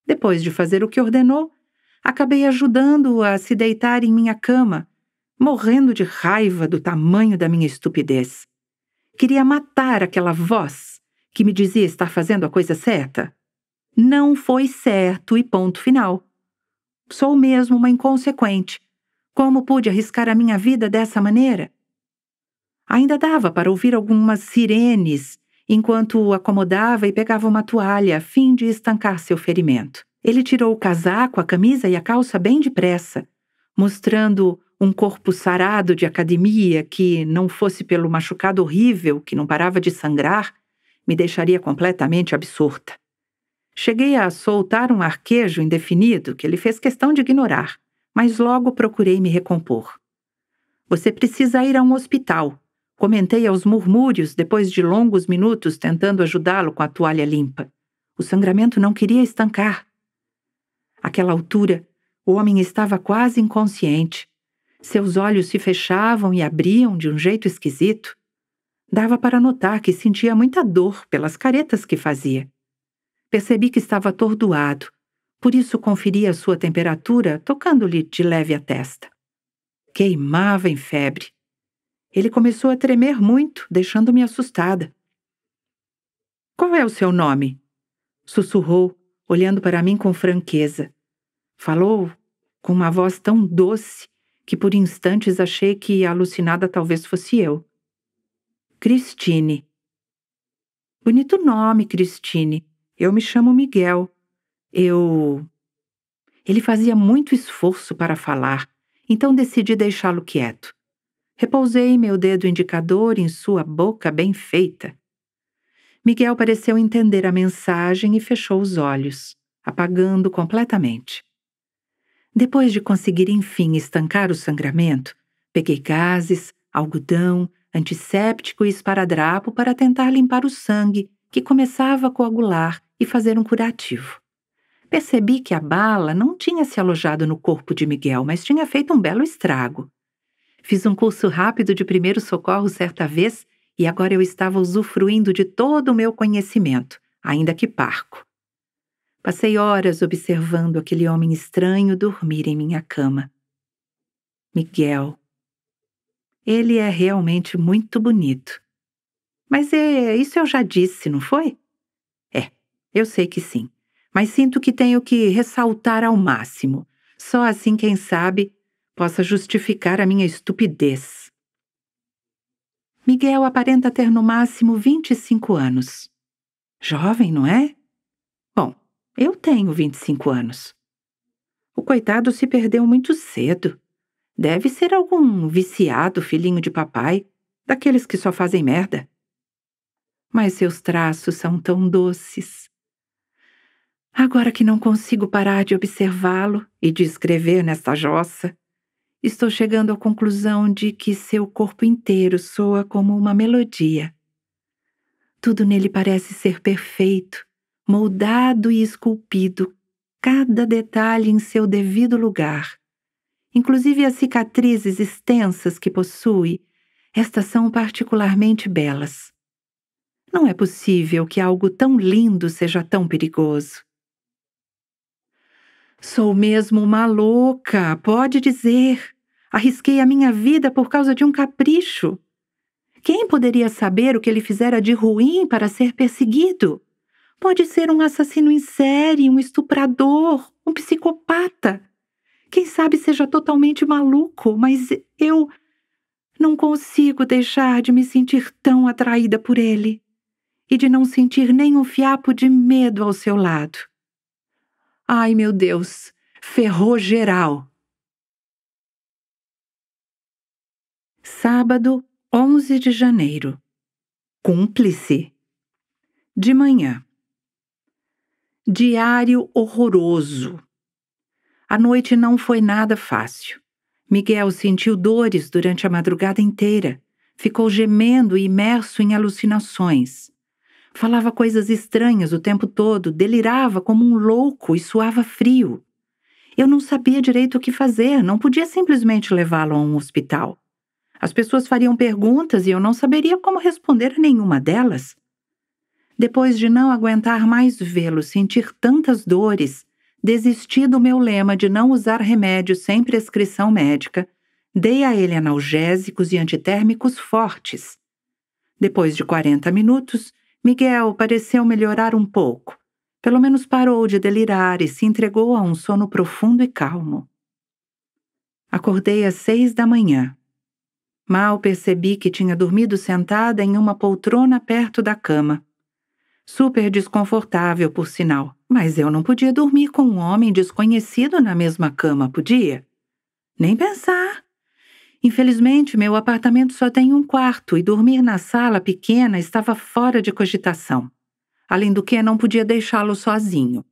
Depois de fazer o que ordenou, acabei ajudando-o a se deitar em minha cama, morrendo de raiva do tamanho da minha estupidez. Queria matar aquela voz que me dizia estar fazendo a coisa certa. Não foi certo e ponto final. Sou mesmo uma inconsequente. Como pude arriscar a minha vida dessa maneira? Ainda dava para ouvir algumas sirenes enquanto o acomodava e pegava uma toalha a fim de estancar seu ferimento. Ele tirou o casaco, a camisa e a calça bem depressa, mostrando um corpo sarado de academia que, não fosse pelo machucado horrível que não parava de sangrar, me deixaria completamente absorta. Cheguei a soltar um arquejo indefinido que ele fez questão de ignorar, mas logo procurei me recompor. Você precisa ir a um hospital, comentei aos murmúrios depois de longos minutos tentando ajudá-lo com a toalha limpa. O sangramento não queria estancar. Àquela altura, o homem estava quase inconsciente. Seus olhos se fechavam e abriam de um jeito esquisito. Dava para notar que sentia muita dor pelas caretas que fazia. Percebi que estava atordoado, por isso conferi a sua temperatura tocando-lhe de leve a testa. Queimava em febre. Ele começou a tremer muito, deixando-me assustada. Qual é o seu nome? Sussurrou, olhando para mim com franqueza. Falou com uma voz tão doce que por instantes achei que a alucinada talvez fosse eu. Cristine. Bonito nome, Cristine. Eu me chamo Miguel. Eu. Ele fazia muito esforço para falar, então decidi deixá-lo quieto. Repousei meu dedo indicador em sua boca bem feita. Miguel pareceu entender a mensagem e fechou os olhos, apagando completamente. Depois de conseguir enfim estancar o sangramento, peguei gases, algodão, antisséptico e esparadrapo para tentar limpar o sangue que começava a coagular e fazer um curativo. Percebi que a bala não tinha se alojado no corpo de Miguel, mas tinha feito um belo estrago. Fiz um curso rápido de primeiro socorro certa vez e agora eu estava usufruindo de todo o meu conhecimento, ainda que parco. Passei horas observando aquele homem estranho dormir em minha cama. Miguel. Ele é realmente muito bonito. Mas é, isso eu já disse, não foi? Eu sei que sim, mas sinto que tenho que ressaltar ao máximo. Só assim, quem sabe, possa justificar a minha estupidez. Miguel aparenta ter no máximo 25 anos. Jovem, não é? Bom, eu tenho 25 anos. O coitado se perdeu muito cedo. Deve ser algum viciado filhinho de papai, daqueles que só fazem merda. Mas seus traços são tão doces, Agora que não consigo parar de observá-lo e de escrever nesta jossa, estou chegando à conclusão de que seu corpo inteiro soa como uma melodia. Tudo nele parece ser perfeito, moldado e esculpido, cada detalhe em seu devido lugar. Inclusive as cicatrizes extensas que possui, estas são particularmente belas. Não é possível que algo tão lindo seja tão perigoso. Sou mesmo uma louca, pode dizer. Arrisquei a minha vida por causa de um capricho. Quem poderia saber o que ele fizera de ruim para ser perseguido? Pode ser um assassino em série, um estuprador, um psicopata. Quem sabe seja totalmente maluco, mas eu não consigo deixar de me sentir tão atraída por ele e de não sentir nenhum fiapo de medo ao seu lado. Ai, meu Deus, ferrou geral. Sábado, 11 de janeiro. Cúmplice. De manhã. Diário horroroso. A noite não foi nada fácil. Miguel sentiu dores durante a madrugada inteira. Ficou gemendo e imerso em alucinações. Falava coisas estranhas o tempo todo, delirava como um louco e suava frio. Eu não sabia direito o que fazer, não podia simplesmente levá-lo a um hospital. As pessoas fariam perguntas e eu não saberia como responder a nenhuma delas. Depois de não aguentar mais vê-lo sentir tantas dores, desisti do meu lema de não usar remédio sem prescrição médica, dei a ele analgésicos e antitérmicos fortes. Depois de 40 minutos, Miguel pareceu melhorar um pouco. Pelo menos parou de delirar e se entregou a um sono profundo e calmo. Acordei às seis da manhã. Mal percebi que tinha dormido sentada em uma poltrona perto da cama. Super desconfortável, por sinal, mas eu não podia dormir com um homem desconhecido na mesma cama, podia? Nem pensar. Infelizmente, meu apartamento só tem um quarto e dormir na sala pequena estava fora de cogitação. Além do que, não podia deixá-lo sozinho.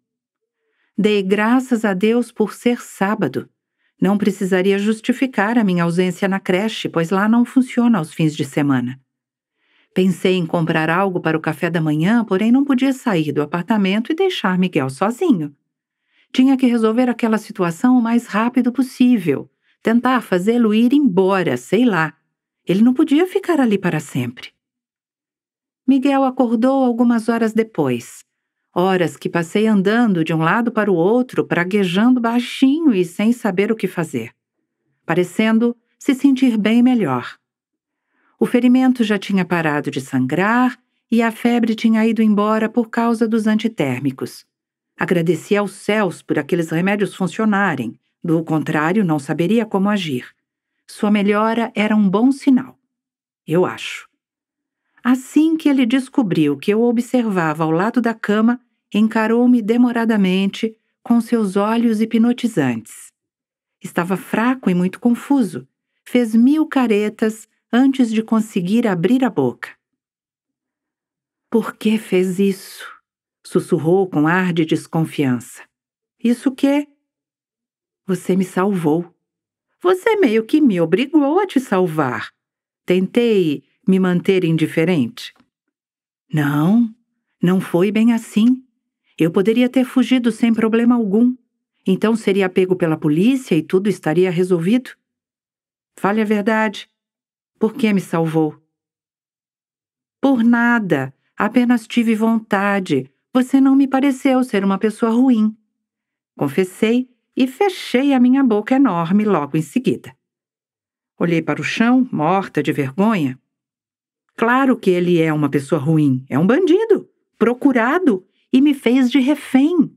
Dei graças a Deus por ser sábado. Não precisaria justificar a minha ausência na creche, pois lá não funciona aos fins de semana. Pensei em comprar algo para o café da manhã, porém não podia sair do apartamento e deixar Miguel sozinho. Tinha que resolver aquela situação o mais rápido possível tentar fazê-lo ir embora, sei lá. Ele não podia ficar ali para sempre. Miguel acordou algumas horas depois. Horas que passei andando de um lado para o outro, praguejando baixinho e sem saber o que fazer. Parecendo se sentir bem melhor. O ferimento já tinha parado de sangrar e a febre tinha ido embora por causa dos antitérmicos. Agradeci aos céus por aqueles remédios funcionarem do contrário, não saberia como agir. Sua melhora era um bom sinal. Eu acho. Assim que ele descobriu que eu observava ao lado da cama, encarou-me demoradamente com seus olhos hipnotizantes. Estava fraco e muito confuso. Fez mil caretas antes de conseguir abrir a boca. Por que fez isso? Sussurrou com ar de desconfiança. Isso que você me salvou. Você meio que me obrigou a te salvar. Tentei me manter indiferente. Não, não foi bem assim. Eu poderia ter fugido sem problema algum. Então seria pego pela polícia e tudo estaria resolvido. Fale a verdade. Por que me salvou? Por nada. Apenas tive vontade. Você não me pareceu ser uma pessoa ruim. Confessei e fechei a minha boca enorme logo em seguida. Olhei para o chão, morta de vergonha. Claro que ele é uma pessoa ruim, é um bandido, procurado e me fez de refém.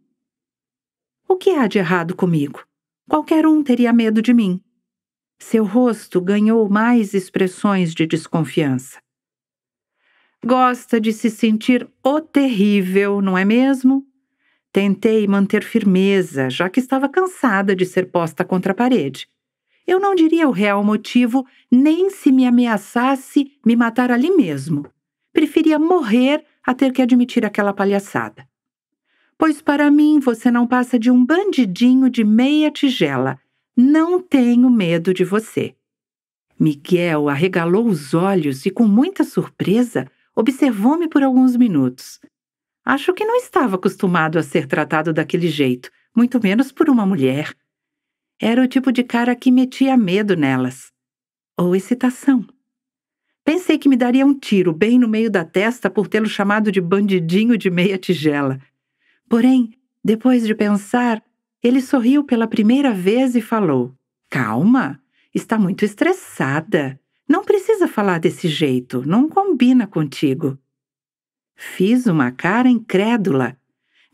O que há de errado comigo? Qualquer um teria medo de mim. Seu rosto ganhou mais expressões de desconfiança. Gosta de se sentir o terrível, não é mesmo? Tentei manter firmeza, já que estava cansada de ser posta contra a parede. Eu não diria o real motivo, nem se me ameaçasse me matar ali mesmo. Preferia morrer a ter que admitir aquela palhaçada. Pois para mim você não passa de um bandidinho de meia tigela. Não tenho medo de você. Miguel arregalou os olhos e, com muita surpresa, observou-me por alguns minutos. Acho que não estava acostumado a ser tratado daquele jeito, muito menos por uma mulher. Era o tipo de cara que metia medo nelas. Ou excitação. Pensei que me daria um tiro bem no meio da testa por tê-lo chamado de bandidinho de meia tigela. Porém, depois de pensar, ele sorriu pela primeira vez e falou: Calma, está muito estressada. Não precisa falar desse jeito, não combina contigo. Fiz uma cara incrédula.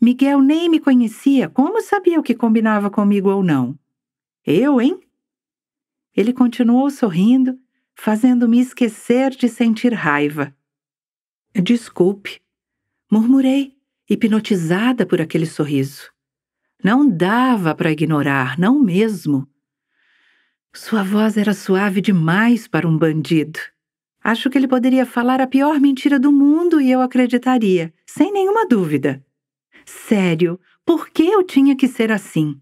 Miguel nem me conhecia, como sabia o que combinava comigo ou não? Eu, hein? Ele continuou sorrindo, fazendo-me esquecer de sentir raiva. Desculpe, murmurei, hipnotizada por aquele sorriso. Não dava para ignorar, não mesmo. Sua voz era suave demais para um bandido. Acho que ele poderia falar a pior mentira do mundo e eu acreditaria, sem nenhuma dúvida. Sério, por que eu tinha que ser assim?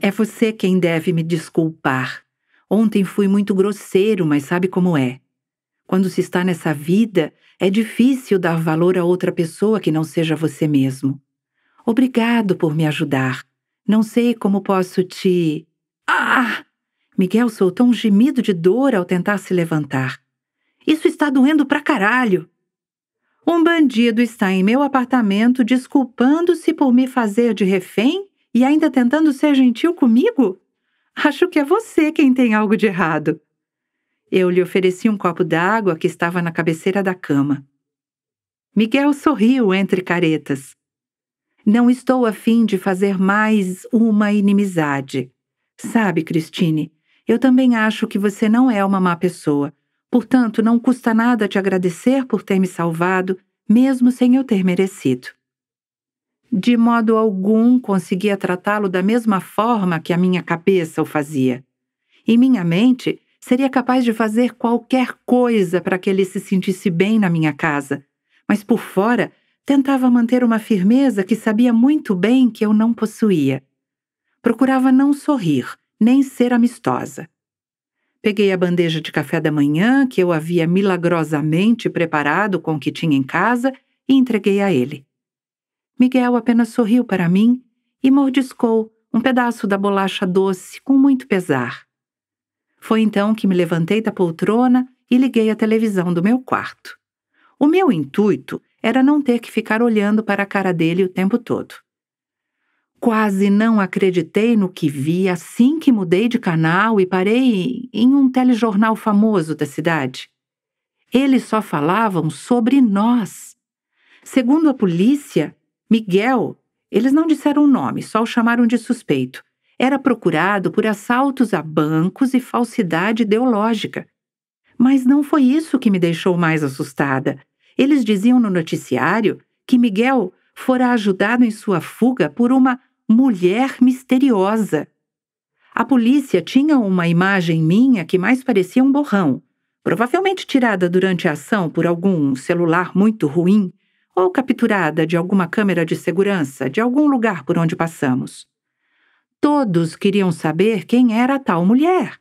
É você quem deve me desculpar. Ontem fui muito grosseiro, mas sabe como é. Quando se está nessa vida, é difícil dar valor a outra pessoa que não seja você mesmo. Obrigado por me ajudar. Não sei como posso te. Ah! Miguel soltou um gemido de dor ao tentar se levantar. Isso está doendo pra caralho! Um bandido está em meu apartamento desculpando-se por me fazer de refém e ainda tentando ser gentil comigo? Acho que é você quem tem algo de errado. Eu lhe ofereci um copo d'água que estava na cabeceira da cama. Miguel sorriu entre caretas. Não estou afim de fazer mais uma inimizade. Sabe, Cristine, eu também acho que você não é uma má pessoa. Portanto, não custa nada te agradecer por ter me salvado, mesmo sem eu ter merecido. De modo algum conseguia tratá-lo da mesma forma que a minha cabeça o fazia. Em minha mente, seria capaz de fazer qualquer coisa para que ele se sentisse bem na minha casa, mas por fora tentava manter uma firmeza que sabia muito bem que eu não possuía. Procurava não sorrir nem ser amistosa. Peguei a bandeja de café da manhã que eu havia milagrosamente preparado com o que tinha em casa e entreguei a ele. Miguel apenas sorriu para mim e mordiscou um pedaço da bolacha doce com muito pesar. Foi então que me levantei da poltrona e liguei a televisão do meu quarto. O meu intuito era não ter que ficar olhando para a cara dele o tempo todo. Quase não acreditei no que vi assim que mudei de canal e parei em um telejornal famoso da cidade. Eles só falavam sobre nós. Segundo a polícia, Miguel, eles não disseram o nome, só o chamaram de suspeito, era procurado por assaltos a bancos e falsidade ideológica. Mas não foi isso que me deixou mais assustada. Eles diziam no noticiário que Miguel fora ajudado em sua fuga por uma mulher misteriosa. A polícia tinha uma imagem minha que mais parecia um borrão, provavelmente tirada durante a ação por algum celular muito ruim ou capturada de alguma câmera de segurança de algum lugar por onde passamos. Todos queriam saber quem era a tal mulher.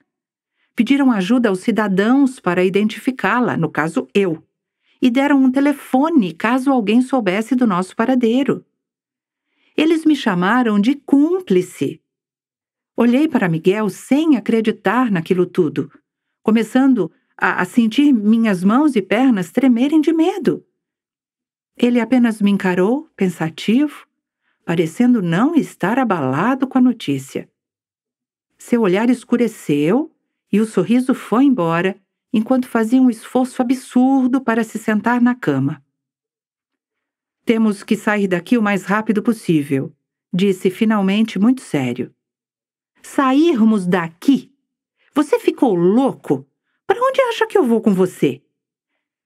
Pediram ajuda aos cidadãos para identificá-la, no caso eu, e deram um telefone caso alguém soubesse do nosso paradeiro. Eles me chamaram de cúmplice. Olhei para Miguel sem acreditar naquilo tudo, começando a, a sentir minhas mãos e pernas tremerem de medo. Ele apenas me encarou, pensativo, parecendo não estar abalado com a notícia. Seu olhar escureceu e o sorriso foi embora enquanto fazia um esforço absurdo para se sentar na cama. Temos que sair daqui o mais rápido possível, disse finalmente muito sério. Sairmos daqui? Você ficou louco? Para onde acha que eu vou com você?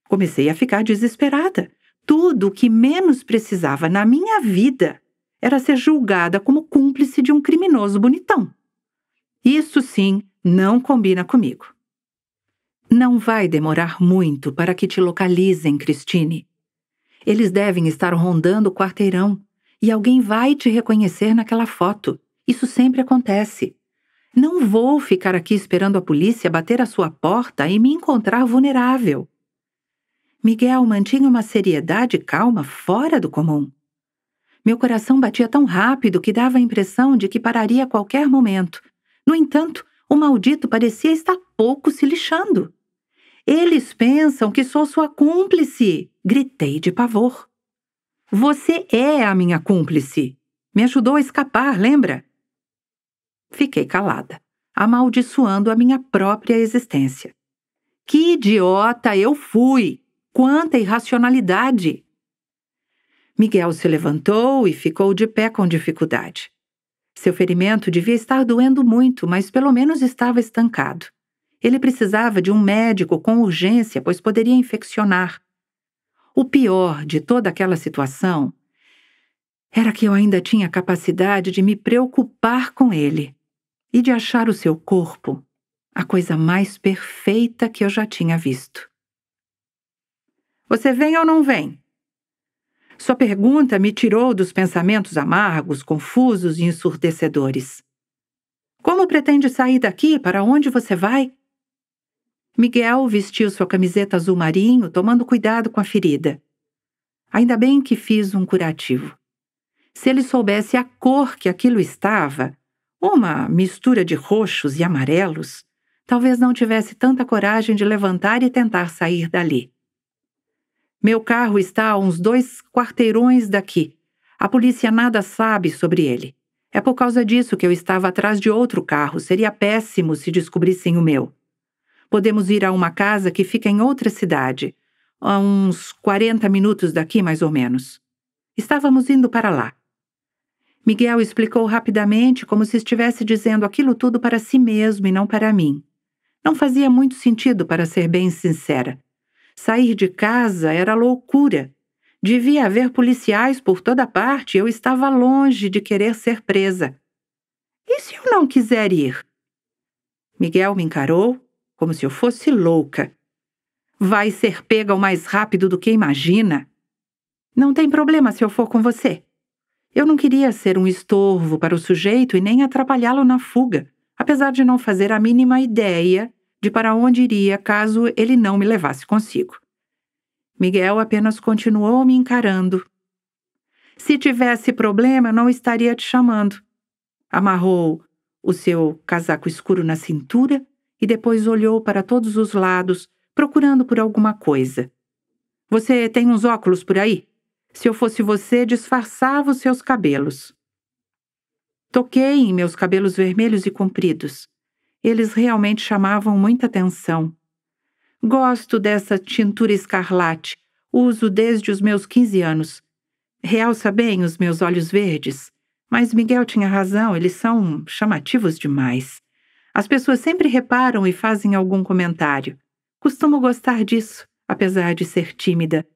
Comecei a ficar desesperada. Tudo o que menos precisava na minha vida era ser julgada como cúmplice de um criminoso bonitão. Isso sim não combina comigo. Não vai demorar muito para que te localizem, Christine, eles devem estar rondando o quarteirão e alguém vai te reconhecer naquela foto. Isso sempre acontece. Não vou ficar aqui esperando a polícia bater a sua porta e me encontrar vulnerável. Miguel mantinha uma seriedade calma fora do comum. Meu coração batia tão rápido que dava a impressão de que pararia a qualquer momento. No entanto, o maldito parecia estar pouco se lixando. Eles pensam que sou sua cúmplice. Gritei de pavor. Você é a minha cúmplice. Me ajudou a escapar, lembra? Fiquei calada, amaldiçoando a minha própria existência. Que idiota eu fui! Quanta irracionalidade! Miguel se levantou e ficou de pé com dificuldade. Seu ferimento devia estar doendo muito, mas pelo menos estava estancado. Ele precisava de um médico com urgência, pois poderia infeccionar. O pior de toda aquela situação era que eu ainda tinha capacidade de me preocupar com ele e de achar o seu corpo a coisa mais perfeita que eu já tinha visto. Você vem ou não vem? Sua pergunta me tirou dos pensamentos amargos, confusos e ensurdecedores. Como pretende sair daqui? Para onde você vai? Miguel vestiu sua camiseta azul marinho, tomando cuidado com a ferida. Ainda bem que fiz um curativo. Se ele soubesse a cor que aquilo estava, uma mistura de roxos e amarelos, talvez não tivesse tanta coragem de levantar e tentar sair dali. Meu carro está a uns dois quarteirões daqui. A polícia nada sabe sobre ele. É por causa disso que eu estava atrás de outro carro. Seria péssimo se descobrissem o meu. Podemos ir a uma casa que fica em outra cidade, a uns 40 minutos daqui, mais ou menos. Estávamos indo para lá. Miguel explicou rapidamente, como se estivesse dizendo aquilo tudo para si mesmo e não para mim. Não fazia muito sentido, para ser bem sincera. Sair de casa era loucura. Devia haver policiais por toda parte e eu estava longe de querer ser presa. E se eu não quiser ir? Miguel me encarou, como se eu fosse louca. Vai ser pega o mais rápido do que imagina. Não tem problema se eu for com você. Eu não queria ser um estorvo para o sujeito e nem atrapalhá-lo na fuga, apesar de não fazer a mínima ideia de para onde iria caso ele não me levasse consigo. Miguel apenas continuou me encarando. Se tivesse problema, não estaria te chamando. Amarrou o seu casaco escuro na cintura e depois olhou para todos os lados, procurando por alguma coisa. Você tem uns óculos por aí? Se eu fosse você, disfarçava os seus cabelos. Toquei em meus cabelos vermelhos e compridos. Eles realmente chamavam muita atenção. Gosto dessa tintura escarlate, uso desde os meus 15 anos. Realça bem os meus olhos verdes, mas Miguel tinha razão, eles são chamativos demais. As pessoas sempre reparam e fazem algum comentário. Costumo gostar disso, apesar de ser tímida.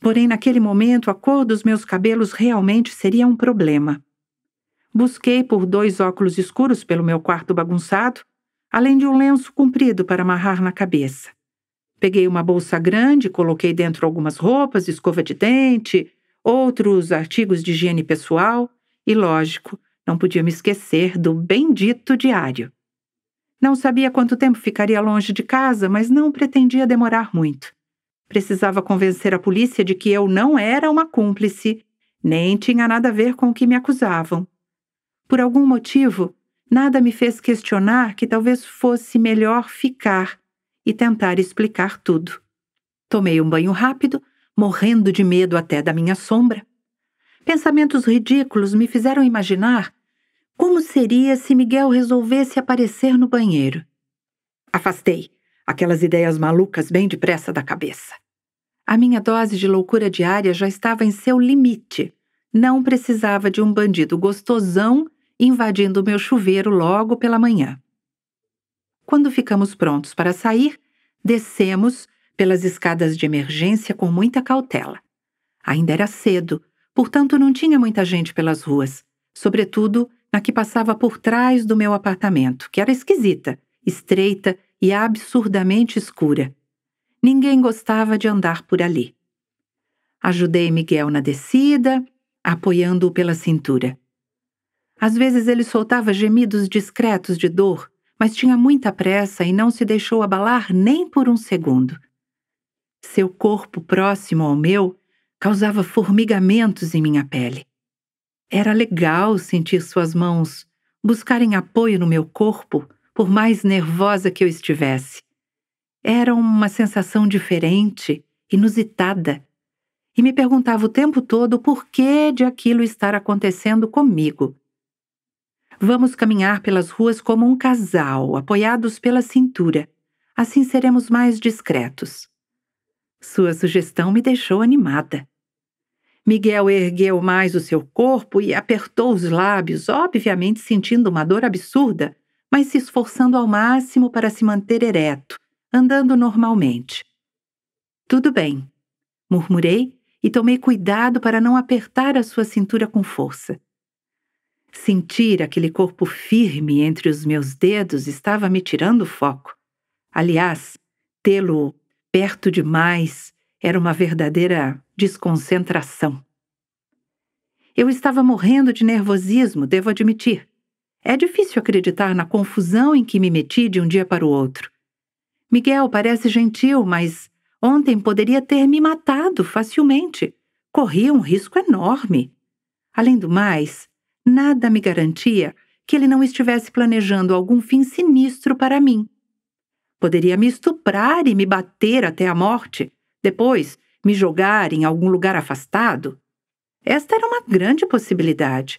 Porém, naquele momento, a cor dos meus cabelos realmente seria um problema. Busquei por dois óculos escuros pelo meu quarto bagunçado, além de um lenço comprido para amarrar na cabeça. Peguei uma bolsa grande, coloquei dentro algumas roupas, escova de dente, outros artigos de higiene pessoal e, lógico, não podia me esquecer do bendito diário. Não sabia quanto tempo ficaria longe de casa, mas não pretendia demorar muito. Precisava convencer a polícia de que eu não era uma cúmplice, nem tinha nada a ver com o que me acusavam. Por algum motivo, nada me fez questionar que talvez fosse melhor ficar e tentar explicar tudo. Tomei um banho rápido, morrendo de medo até da minha sombra. Pensamentos ridículos me fizeram imaginar como seria se Miguel resolvesse aparecer no banheiro? Afastei aquelas ideias malucas bem depressa da cabeça. A minha dose de loucura diária já estava em seu limite. Não precisava de um bandido gostosão invadindo meu chuveiro logo pela manhã. Quando ficamos prontos para sair, descemos pelas escadas de emergência com muita cautela. Ainda era cedo, portanto não tinha muita gente pelas ruas, sobretudo a que passava por trás do meu apartamento, que era esquisita, estreita e absurdamente escura. Ninguém gostava de andar por ali. Ajudei Miguel na descida, apoiando-o pela cintura. Às vezes ele soltava gemidos discretos de dor, mas tinha muita pressa e não se deixou abalar nem por um segundo. Seu corpo próximo ao meu causava formigamentos em minha pele. Era legal sentir suas mãos buscarem apoio no meu corpo, por mais nervosa que eu estivesse. Era uma sensação diferente, inusitada, e me perguntava o tempo todo o porquê de aquilo estar acontecendo comigo. Vamos caminhar pelas ruas como um casal, apoiados pela cintura. Assim seremos mais discretos. Sua sugestão me deixou animada. Miguel ergueu mais o seu corpo e apertou os lábios, obviamente sentindo uma dor absurda, mas se esforçando ao máximo para se manter ereto, andando normalmente. Tudo bem, murmurei e tomei cuidado para não apertar a sua cintura com força. Sentir aquele corpo firme entre os meus dedos estava me tirando o foco. Aliás, tê-lo perto demais era uma verdadeira desconcentração. Eu estava morrendo de nervosismo, devo admitir. É difícil acreditar na confusão em que me meti de um dia para o outro. Miguel parece gentil, mas ontem poderia ter me matado facilmente. Corria um risco enorme. Além do mais, nada me garantia que ele não estivesse planejando algum fim sinistro para mim. Poderia me estuprar e me bater até a morte, depois, me jogar em algum lugar afastado? Esta era uma grande possibilidade.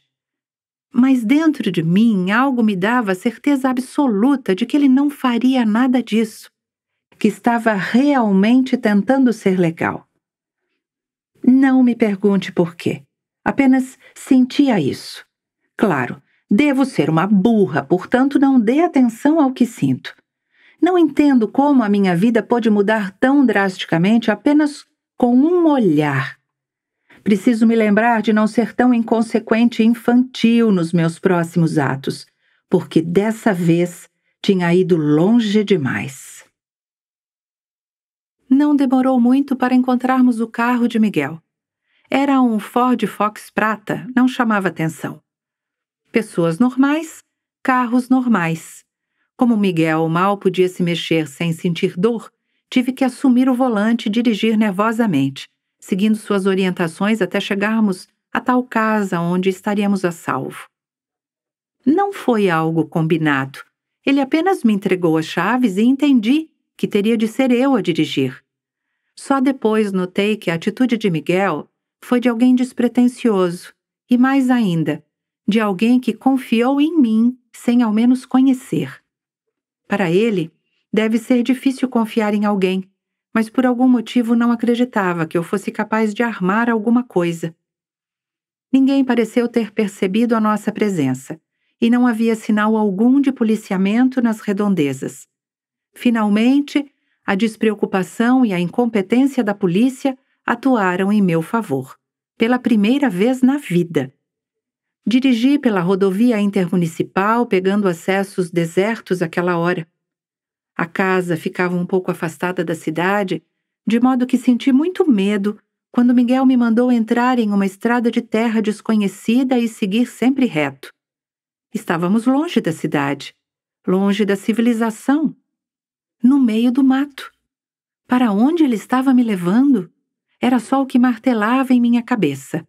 Mas dentro de mim algo me dava a certeza absoluta de que ele não faria nada disso, que estava realmente tentando ser legal. Não me pergunte por quê. Apenas sentia isso. Claro, devo ser uma burra, portanto não dê atenção ao que sinto. Não entendo como a minha vida pôde mudar tão drasticamente apenas com um olhar. Preciso me lembrar de não ser tão inconsequente e infantil nos meus próximos atos, porque dessa vez tinha ido longe demais. Não demorou muito para encontrarmos o carro de Miguel. Era um Ford Fox prata, não chamava atenção. Pessoas normais, carros normais. Como Miguel mal podia se mexer sem sentir dor, tive que assumir o volante e dirigir nervosamente, seguindo suas orientações até chegarmos a tal casa onde estaríamos a salvo. Não foi algo combinado. Ele apenas me entregou as chaves e entendi que teria de ser eu a dirigir. Só depois notei que a atitude de Miguel foi de alguém despretensioso e, mais ainda, de alguém que confiou em mim sem ao menos conhecer. Para ele, deve ser difícil confiar em alguém, mas por algum motivo não acreditava que eu fosse capaz de armar alguma coisa. Ninguém pareceu ter percebido a nossa presença, e não havia sinal algum de policiamento nas redondezas. Finalmente, a despreocupação e a incompetência da polícia atuaram em meu favor, pela primeira vez na vida. Dirigi pela rodovia intermunicipal, pegando acessos desertos àquela hora. A casa ficava um pouco afastada da cidade, de modo que senti muito medo quando Miguel me mandou entrar em uma estrada de terra desconhecida e seguir sempre reto. Estávamos longe da cidade, longe da civilização, no meio do mato. Para onde ele estava me levando? Era só o que martelava em minha cabeça.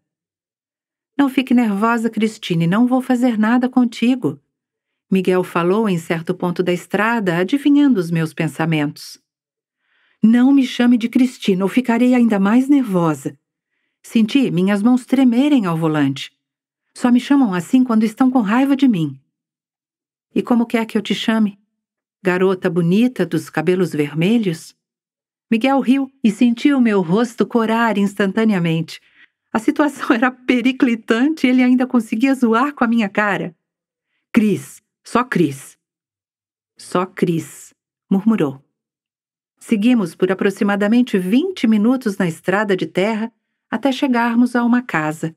Não fique nervosa, Cristine, não vou fazer nada contigo. Miguel falou em certo ponto da estrada, adivinhando os meus pensamentos. Não me chame de Cristina, ou ficarei ainda mais nervosa. Senti minhas mãos tremerem ao volante. Só me chamam assim quando estão com raiva de mim. E como quer que eu te chame? Garota bonita dos cabelos vermelhos? Miguel riu e sentiu meu rosto corar instantaneamente. A situação era periclitante e ele ainda conseguia zoar com a minha cara. Cris, só Cris. Só Cris, murmurou. Seguimos por aproximadamente 20 minutos na estrada de terra até chegarmos a uma casa.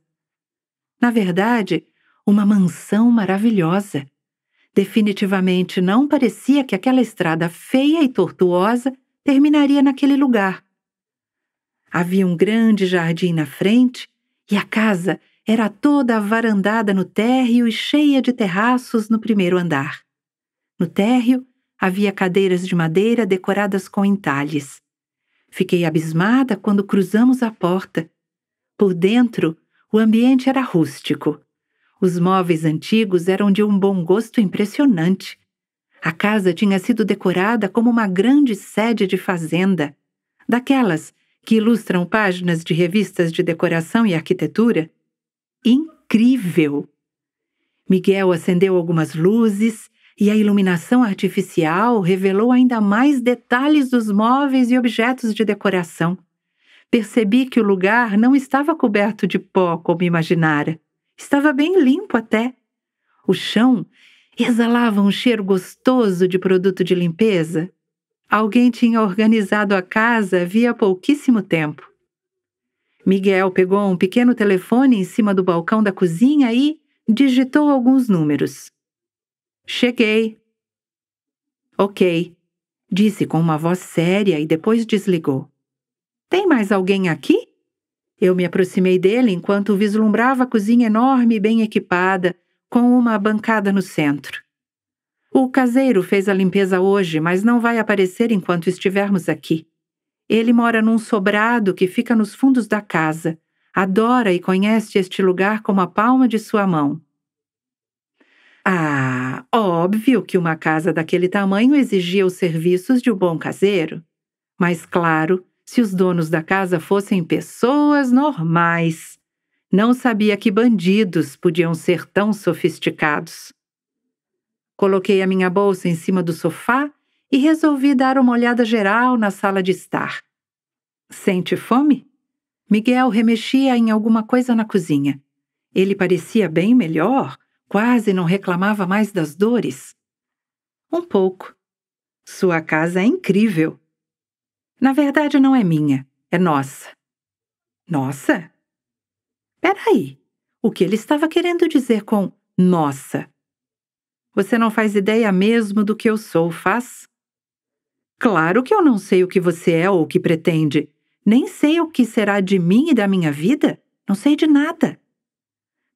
Na verdade, uma mansão maravilhosa. Definitivamente não parecia que aquela estrada feia e tortuosa terminaria naquele lugar. Havia um grande jardim na frente e a casa era toda avarandada no térreo e cheia de terraços no primeiro andar. No térreo havia cadeiras de madeira decoradas com entalhes. Fiquei abismada quando cruzamos a porta. Por dentro, o ambiente era rústico. Os móveis antigos eram de um bom gosto impressionante. A casa tinha sido decorada como uma grande sede de fazenda, daquelas que ilustram páginas de revistas de decoração e arquitetura, incrível! Miguel acendeu algumas luzes e a iluminação artificial revelou ainda mais detalhes dos móveis e objetos de decoração. Percebi que o lugar não estava coberto de pó como imaginara. Estava bem limpo até. O chão exalava um cheiro gostoso de produto de limpeza. Alguém tinha organizado a casa havia pouquíssimo tempo. Miguel pegou um pequeno telefone em cima do balcão da cozinha e digitou alguns números. Cheguei. Ok, disse com uma voz séria e depois desligou. Tem mais alguém aqui? Eu me aproximei dele enquanto vislumbrava a cozinha enorme e bem equipada, com uma bancada no centro. O caseiro fez a limpeza hoje, mas não vai aparecer enquanto estivermos aqui. Ele mora num sobrado que fica nos fundos da casa. Adora e conhece este lugar como a palma de sua mão. Ah, óbvio que uma casa daquele tamanho exigia os serviços de um bom caseiro. Mas claro, se os donos da casa fossem pessoas normais. Não sabia que bandidos podiam ser tão sofisticados. Coloquei a minha bolsa em cima do sofá e resolvi dar uma olhada geral na sala de estar. Sente fome? Miguel remexia em alguma coisa na cozinha. Ele parecia bem melhor, quase não reclamava mais das dores. Um pouco. Sua casa é incrível. Na verdade, não é minha, é nossa. Nossa? Peraí, o que ele estava querendo dizer com nossa? Você não faz ideia mesmo do que eu sou, faz? Claro que eu não sei o que você é ou o que pretende. Nem sei o que será de mim e da minha vida. Não sei de nada.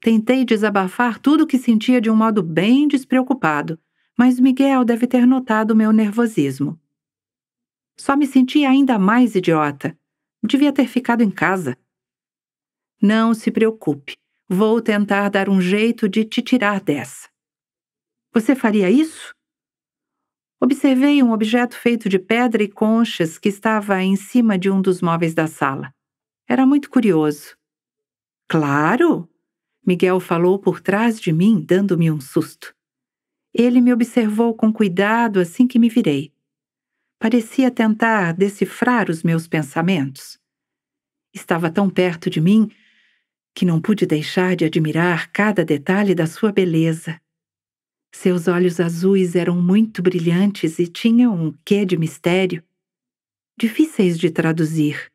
Tentei desabafar tudo o que sentia de um modo bem despreocupado, mas Miguel deve ter notado meu nervosismo. Só me senti ainda mais idiota. Devia ter ficado em casa. Não se preocupe. Vou tentar dar um jeito de te tirar dessa. Você faria isso? Observei um objeto feito de pedra e conchas que estava em cima de um dos móveis da sala. Era muito curioso. Claro! Miguel falou por trás de mim, dando-me um susto. Ele me observou com cuidado assim que me virei. Parecia tentar decifrar os meus pensamentos. Estava tão perto de mim que não pude deixar de admirar cada detalhe da sua beleza. Seus olhos azuis eram muito brilhantes e tinham um quê de mistério. Difíceis de traduzir.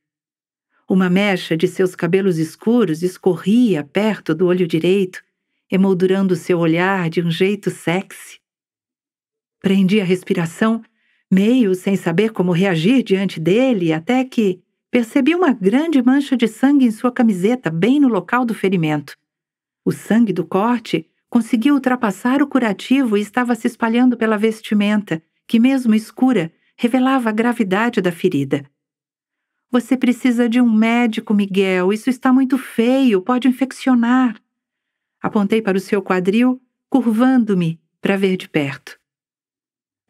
Uma mecha de seus cabelos escuros escorria perto do olho direito, emoldurando seu olhar de um jeito sexy. Prendi a respiração, meio sem saber como reagir diante dele, até que percebi uma grande mancha de sangue em sua camiseta, bem no local do ferimento. O sangue do corte conseguiu ultrapassar o curativo e estava se espalhando pela vestimenta, que, mesmo escura, revelava a gravidade da ferida. Você precisa de um médico, Miguel. Isso está muito feio, pode infeccionar. Apontei para o seu quadril, curvando-me para ver de perto.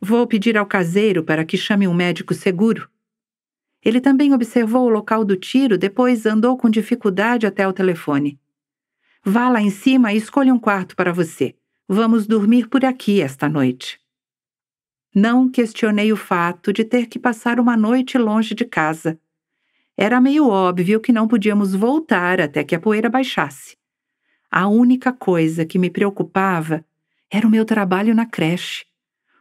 Vou pedir ao caseiro para que chame um médico seguro. Ele também observou o local do tiro, depois andou com dificuldade até o telefone. Vá lá em cima e escolha um quarto para você. Vamos dormir por aqui esta noite. Não questionei o fato de ter que passar uma noite longe de casa. Era meio óbvio que não podíamos voltar até que a poeira baixasse. A única coisa que me preocupava era o meu trabalho na creche.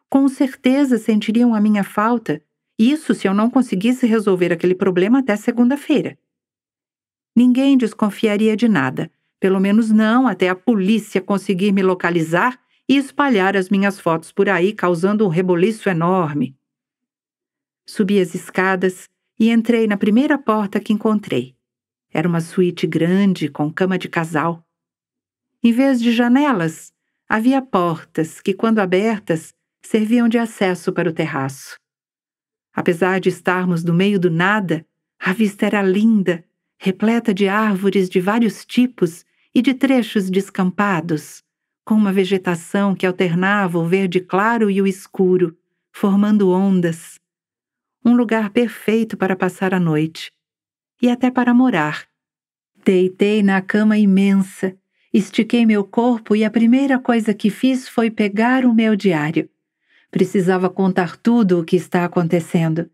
Com certeza sentiriam a minha falta, isso se eu não conseguisse resolver aquele problema até segunda-feira. Ninguém desconfiaria de nada, pelo menos não até a polícia conseguir me localizar e espalhar as minhas fotos por aí, causando um reboliço enorme. Subi as escadas e entrei na primeira porta que encontrei. Era uma suíte grande com cama de casal. Em vez de janelas, havia portas que, quando abertas, serviam de acesso para o terraço. Apesar de estarmos no meio do nada, a vista era linda, repleta de árvores de vários tipos e de trechos descampados, com uma vegetação que alternava o verde claro e o escuro, formando ondas. Um lugar perfeito para passar a noite e até para morar. Deitei na cama imensa, estiquei meu corpo e a primeira coisa que fiz foi pegar o meu diário. Precisava contar tudo o que está acontecendo.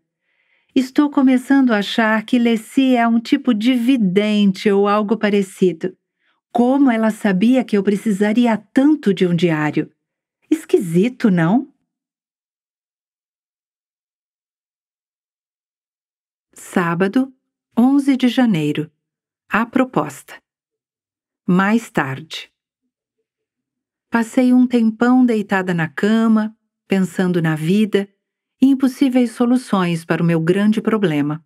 Estou começando a achar que Lessie é um tipo de vidente ou algo parecido. Como ela sabia que eu precisaria tanto de um diário? Esquisito, não? Sábado, 11 de janeiro. A proposta. Mais tarde. Passei um tempão deitada na cama, pensando na vida e impossíveis soluções para o meu grande problema.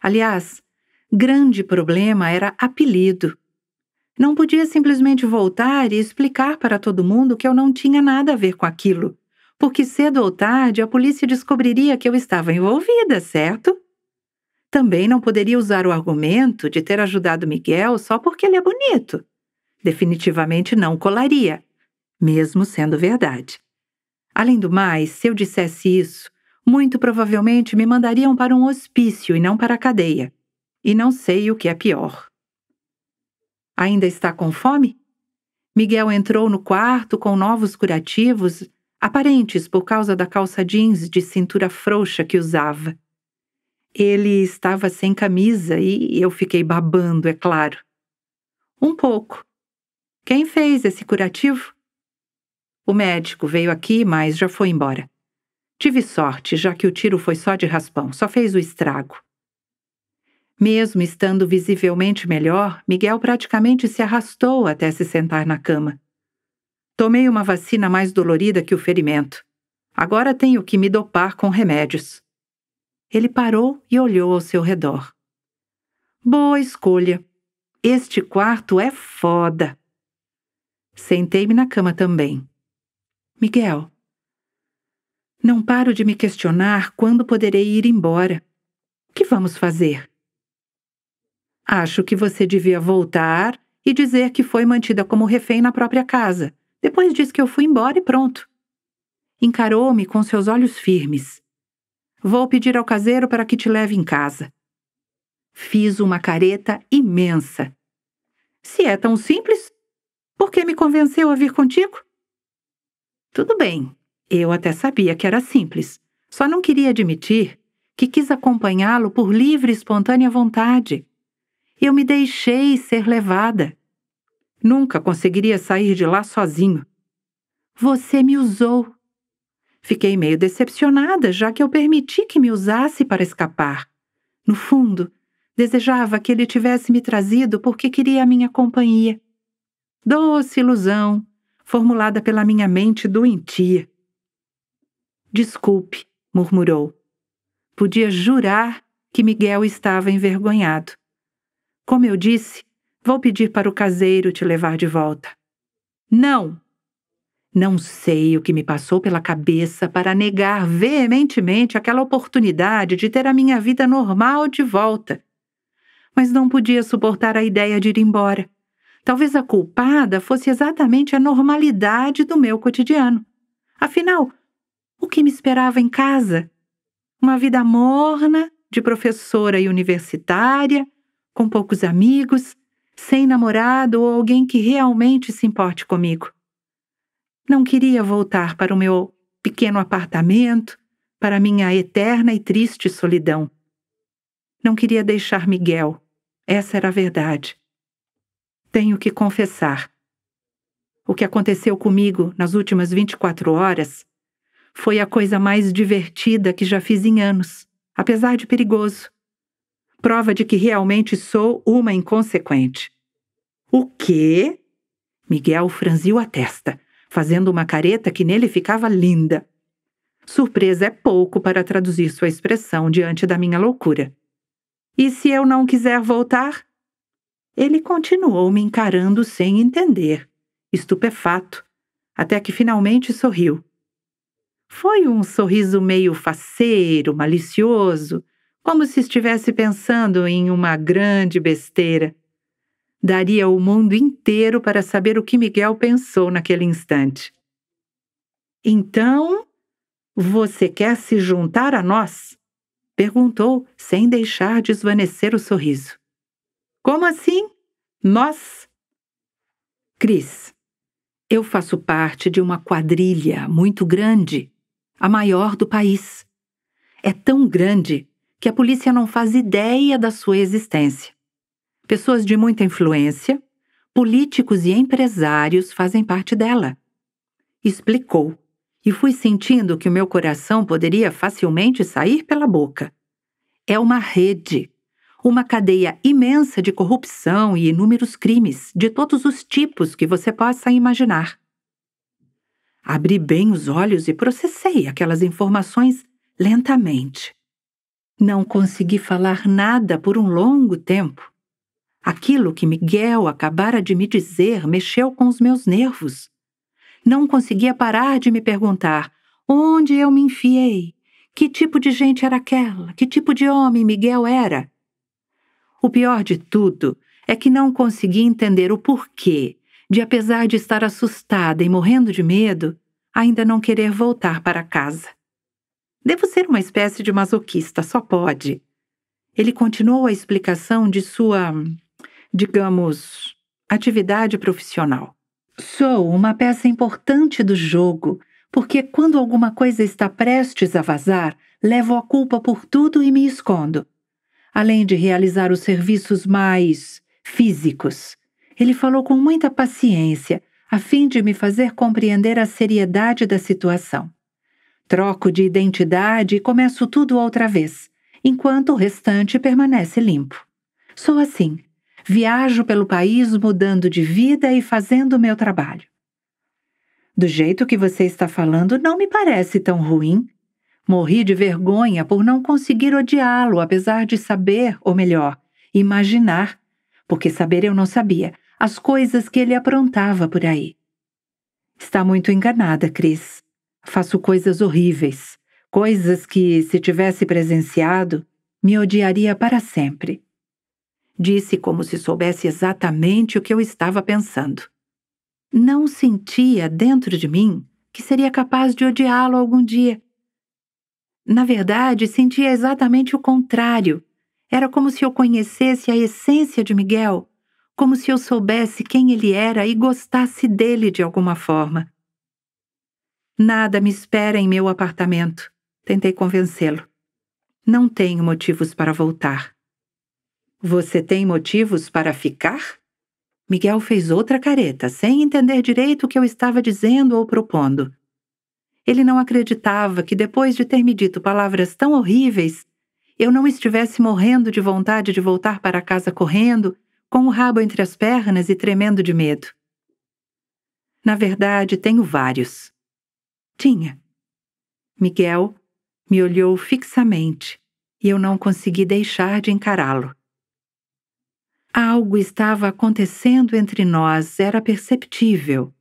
Aliás, grande problema era apelido não podia simplesmente voltar e explicar para todo mundo que eu não tinha nada a ver com aquilo, porque cedo ou tarde a polícia descobriria que eu estava envolvida, certo? Também não poderia usar o argumento de ter ajudado Miguel só porque ele é bonito. Definitivamente não colaria, mesmo sendo verdade. Além do mais, se eu dissesse isso, muito provavelmente me mandariam para um hospício e não para a cadeia. E não sei o que é pior. Ainda está com fome? Miguel entrou no quarto com novos curativos, aparentes por causa da calça jeans de cintura frouxa que usava. Ele estava sem camisa e eu fiquei babando, é claro. Um pouco. Quem fez esse curativo? O médico veio aqui, mas já foi embora. Tive sorte, já que o tiro foi só de raspão, só fez o estrago. Mesmo estando visivelmente melhor, Miguel praticamente se arrastou até se sentar na cama. Tomei uma vacina mais dolorida que o ferimento. Agora tenho que me dopar com remédios. Ele parou e olhou ao seu redor. Boa escolha. Este quarto é foda. Sentei-me na cama também. Miguel, não paro de me questionar quando poderei ir embora. O que vamos fazer? Acho que você devia voltar e dizer que foi mantida como refém na própria casa. Depois disse que eu fui embora e pronto. Encarou-me com seus olhos firmes. Vou pedir ao caseiro para que te leve em casa. Fiz uma careta imensa. Se é tão simples, por que me convenceu a vir contigo? Tudo bem, eu até sabia que era simples, só não queria admitir que quis acompanhá-lo por livre e espontânea vontade eu me deixei ser levada. Nunca conseguiria sair de lá sozinho. Você me usou. Fiquei meio decepcionada, já que eu permiti que me usasse para escapar. No fundo, desejava que ele tivesse me trazido porque queria a minha companhia. Doce ilusão, formulada pela minha mente doentia. Desculpe, murmurou. Podia jurar que Miguel estava envergonhado. Como eu disse, vou pedir para o caseiro te levar de volta. Não! Não sei o que me passou pela cabeça para negar veementemente aquela oportunidade de ter a minha vida normal de volta. Mas não podia suportar a ideia de ir embora. Talvez a culpada fosse exatamente a normalidade do meu cotidiano. Afinal, o que me esperava em casa? Uma vida morna, de professora e universitária, com poucos amigos, sem namorado ou alguém que realmente se importe comigo. Não queria voltar para o meu pequeno apartamento, para minha eterna e triste solidão. Não queria deixar Miguel, essa era a verdade. Tenho que confessar. O que aconteceu comigo nas últimas 24 horas foi a coisa mais divertida que já fiz em anos, apesar de perigoso prova de que realmente sou uma inconsequente. O quê? Miguel franziu a testa, fazendo uma careta que nele ficava linda. Surpresa é pouco para traduzir sua expressão diante da minha loucura. E se eu não quiser voltar? Ele continuou me encarando sem entender, estupefato, até que finalmente sorriu. Foi um sorriso meio faceiro, malicioso, como se estivesse pensando em uma grande besteira. Daria o mundo inteiro para saber o que Miguel pensou naquele instante. Então, você quer se juntar a nós? Perguntou, sem deixar desvanecer o sorriso. Como assim? Nós? Cris, eu faço parte de uma quadrilha muito grande, a maior do país. É tão grande que a polícia não faz ideia da sua existência. Pessoas de muita influência, políticos e empresários fazem parte dela. Explicou, e fui sentindo que o meu coração poderia facilmente sair pela boca. É uma rede, uma cadeia imensa de corrupção e inúmeros crimes, de todos os tipos que você possa imaginar. Abri bem os olhos e processei aquelas informações lentamente. Não consegui falar nada por um longo tempo. Aquilo que Miguel acabara de me dizer mexeu com os meus nervos. Não conseguia parar de me perguntar onde eu me enfiei, que tipo de gente era aquela, que tipo de homem Miguel era. O pior de tudo é que não consegui entender o porquê de, apesar de estar assustada e morrendo de medo, ainda não querer voltar para casa. Devo ser uma espécie de masoquista, só pode. Ele continuou a explicação de sua, digamos, atividade profissional. Sou uma peça importante do jogo, porque quando alguma coisa está prestes a vazar, levo a culpa por tudo e me escondo. Além de realizar os serviços mais físicos, ele falou com muita paciência, a fim de me fazer compreender a seriedade da situação. Troco de identidade e começo tudo outra vez, enquanto o restante permanece limpo. Sou assim. Viajo pelo país mudando de vida e fazendo o meu trabalho. Do jeito que você está falando, não me parece tão ruim. Morri de vergonha por não conseguir odiá-lo, apesar de saber, ou melhor, imaginar, porque saber eu não sabia, as coisas que ele aprontava por aí. Está muito enganada, Cris. Faço coisas horríveis, coisas que, se tivesse presenciado, me odiaria para sempre. Disse como se soubesse exatamente o que eu estava pensando. Não sentia dentro de mim que seria capaz de odiá-lo algum dia. Na verdade, sentia exatamente o contrário. Era como se eu conhecesse a essência de Miguel, como se eu soubesse quem ele era e gostasse dele de alguma forma. Nada me espera em meu apartamento. Tentei convencê-lo. Não tenho motivos para voltar. Você tem motivos para ficar? Miguel fez outra careta, sem entender direito o que eu estava dizendo ou propondo. Ele não acreditava que, depois de ter me dito palavras tão horríveis, eu não estivesse morrendo de vontade de voltar para casa correndo, com o rabo entre as pernas e tremendo de medo. Na verdade, tenho vários. Tinha. Miguel me olhou fixamente e eu não consegui deixar de encará-lo. Algo estava acontecendo entre nós, era perceptível.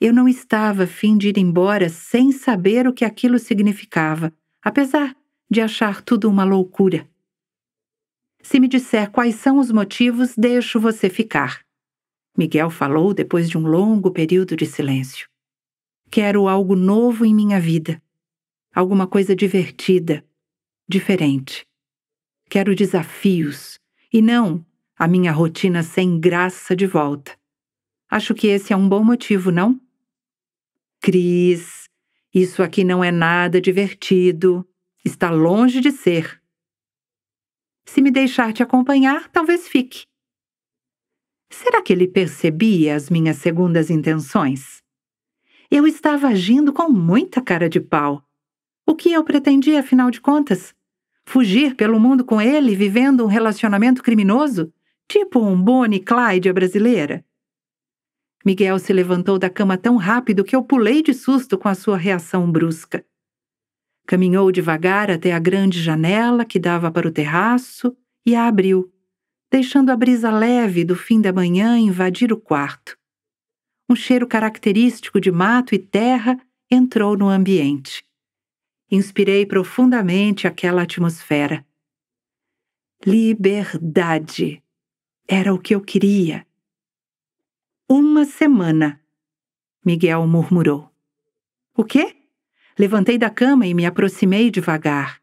Eu não estava a fim de ir embora sem saber o que aquilo significava, apesar de achar tudo uma loucura. Se me disser quais são os motivos, deixo você ficar. Miguel falou depois de um longo período de silêncio. Quero algo novo em minha vida. Alguma coisa divertida, diferente. Quero desafios e não a minha rotina sem graça de volta. Acho que esse é um bom motivo, não? Cris, isso aqui não é nada divertido. Está longe de ser. Se me deixar te acompanhar, talvez fique. Será que ele percebia as minhas segundas intenções? eu estava agindo com muita cara de pau. O que eu pretendia, afinal de contas? Fugir pelo mundo com ele, vivendo um relacionamento criminoso? Tipo um Bonnie Clyde brasileira? Miguel se levantou da cama tão rápido que eu pulei de susto com a sua reação brusca. Caminhou devagar até a grande janela que dava para o terraço e a abriu, deixando a brisa leve do fim da manhã invadir o quarto. Um cheiro característico de mato e terra entrou no ambiente. Inspirei profundamente aquela atmosfera. Liberdade. Era o que eu queria. Uma semana, Miguel murmurou. O quê? Levantei da cama e me aproximei devagar.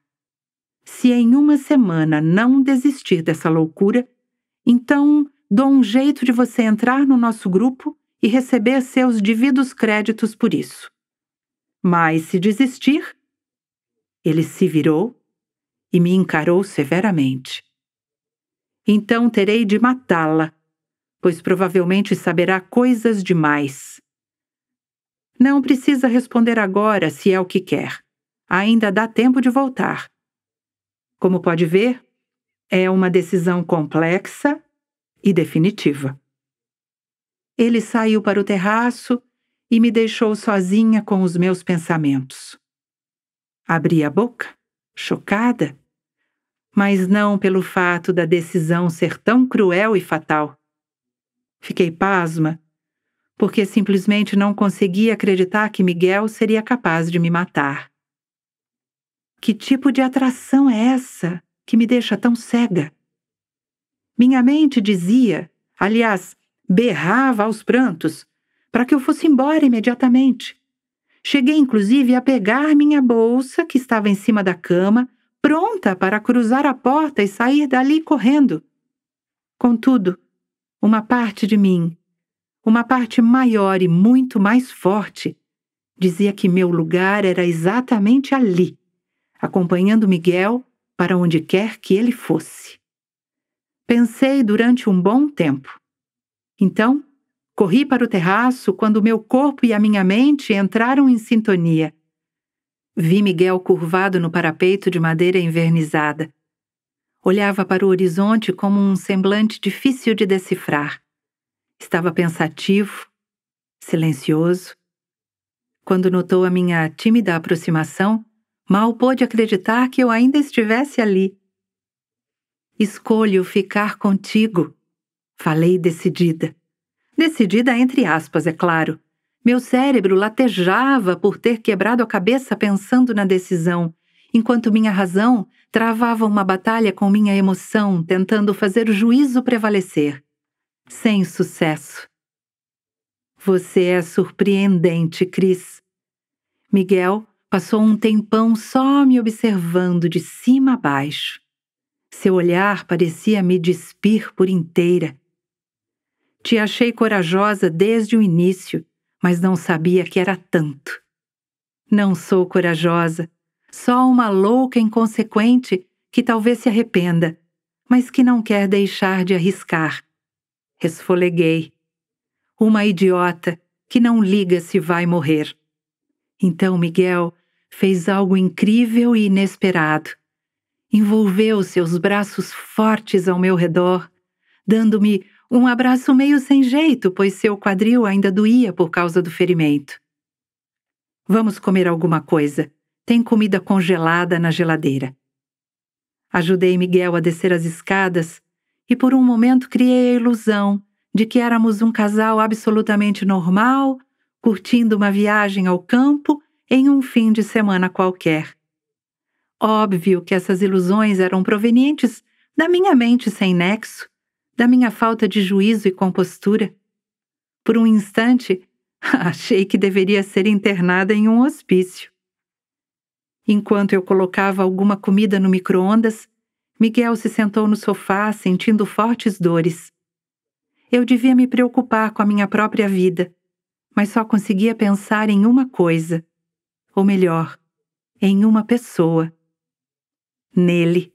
Se em uma semana não desistir dessa loucura, então dou um jeito de você entrar no nosso grupo e receber seus devidos créditos por isso. Mas se desistir, ele se virou e me encarou severamente. Então terei de matá-la, pois provavelmente saberá coisas demais. Não precisa responder agora se é o que quer. Ainda dá tempo de voltar. Como pode ver, é uma decisão complexa e definitiva. Ele saiu para o terraço e me deixou sozinha com os meus pensamentos. Abri a boca, chocada, mas não pelo fato da decisão ser tão cruel e fatal. Fiquei pasma, porque simplesmente não conseguia acreditar que Miguel seria capaz de me matar. Que tipo de atração é essa que me deixa tão cega? Minha mente dizia, aliás, berrava aos prantos para que eu fosse embora imediatamente. Cheguei inclusive a pegar minha bolsa, que estava em cima da cama, pronta para cruzar a porta e sair dali correndo. Contudo, uma parte de mim, uma parte maior e muito mais forte, dizia que meu lugar era exatamente ali, acompanhando Miguel para onde quer que ele fosse. Pensei durante um bom tempo. Então, corri para o terraço quando meu corpo e a minha mente entraram em sintonia. Vi Miguel curvado no parapeito de madeira envernizada. Olhava para o horizonte como um semblante difícil de decifrar. Estava pensativo, silencioso. Quando notou a minha tímida aproximação, mal pôde acreditar que eu ainda estivesse ali. Escolho ficar contigo, Falei decidida. Decidida entre aspas, é claro. Meu cérebro latejava por ter quebrado a cabeça pensando na decisão, enquanto minha razão travava uma batalha com minha emoção, tentando fazer o juízo prevalecer. Sem sucesso. Você é surpreendente, Cris. Miguel passou um tempão só me observando de cima a baixo. Seu olhar parecia me despir por inteira te achei corajosa desde o início, mas não sabia que era tanto. Não sou corajosa, só uma louca inconsequente que talvez se arrependa, mas que não quer deixar de arriscar. Resfoleguei. Uma idiota que não liga se vai morrer. Então Miguel fez algo incrível e inesperado. Envolveu seus braços fortes ao meu redor, dando-me um abraço meio sem jeito, pois seu quadril ainda doía por causa do ferimento. Vamos comer alguma coisa. Tem comida congelada na geladeira. Ajudei Miguel a descer as escadas e por um momento criei a ilusão de que éramos um casal absolutamente normal, curtindo uma viagem ao campo em um fim de semana qualquer. Óbvio que essas ilusões eram provenientes da minha mente sem nexo, da minha falta de juízo e compostura. Por um instante, achei que deveria ser internada em um hospício. Enquanto eu colocava alguma comida no micro-ondas, Miguel se sentou no sofá sentindo fortes dores. Eu devia me preocupar com a minha própria vida, mas só conseguia pensar em uma coisa. Ou melhor, em uma pessoa. Nele.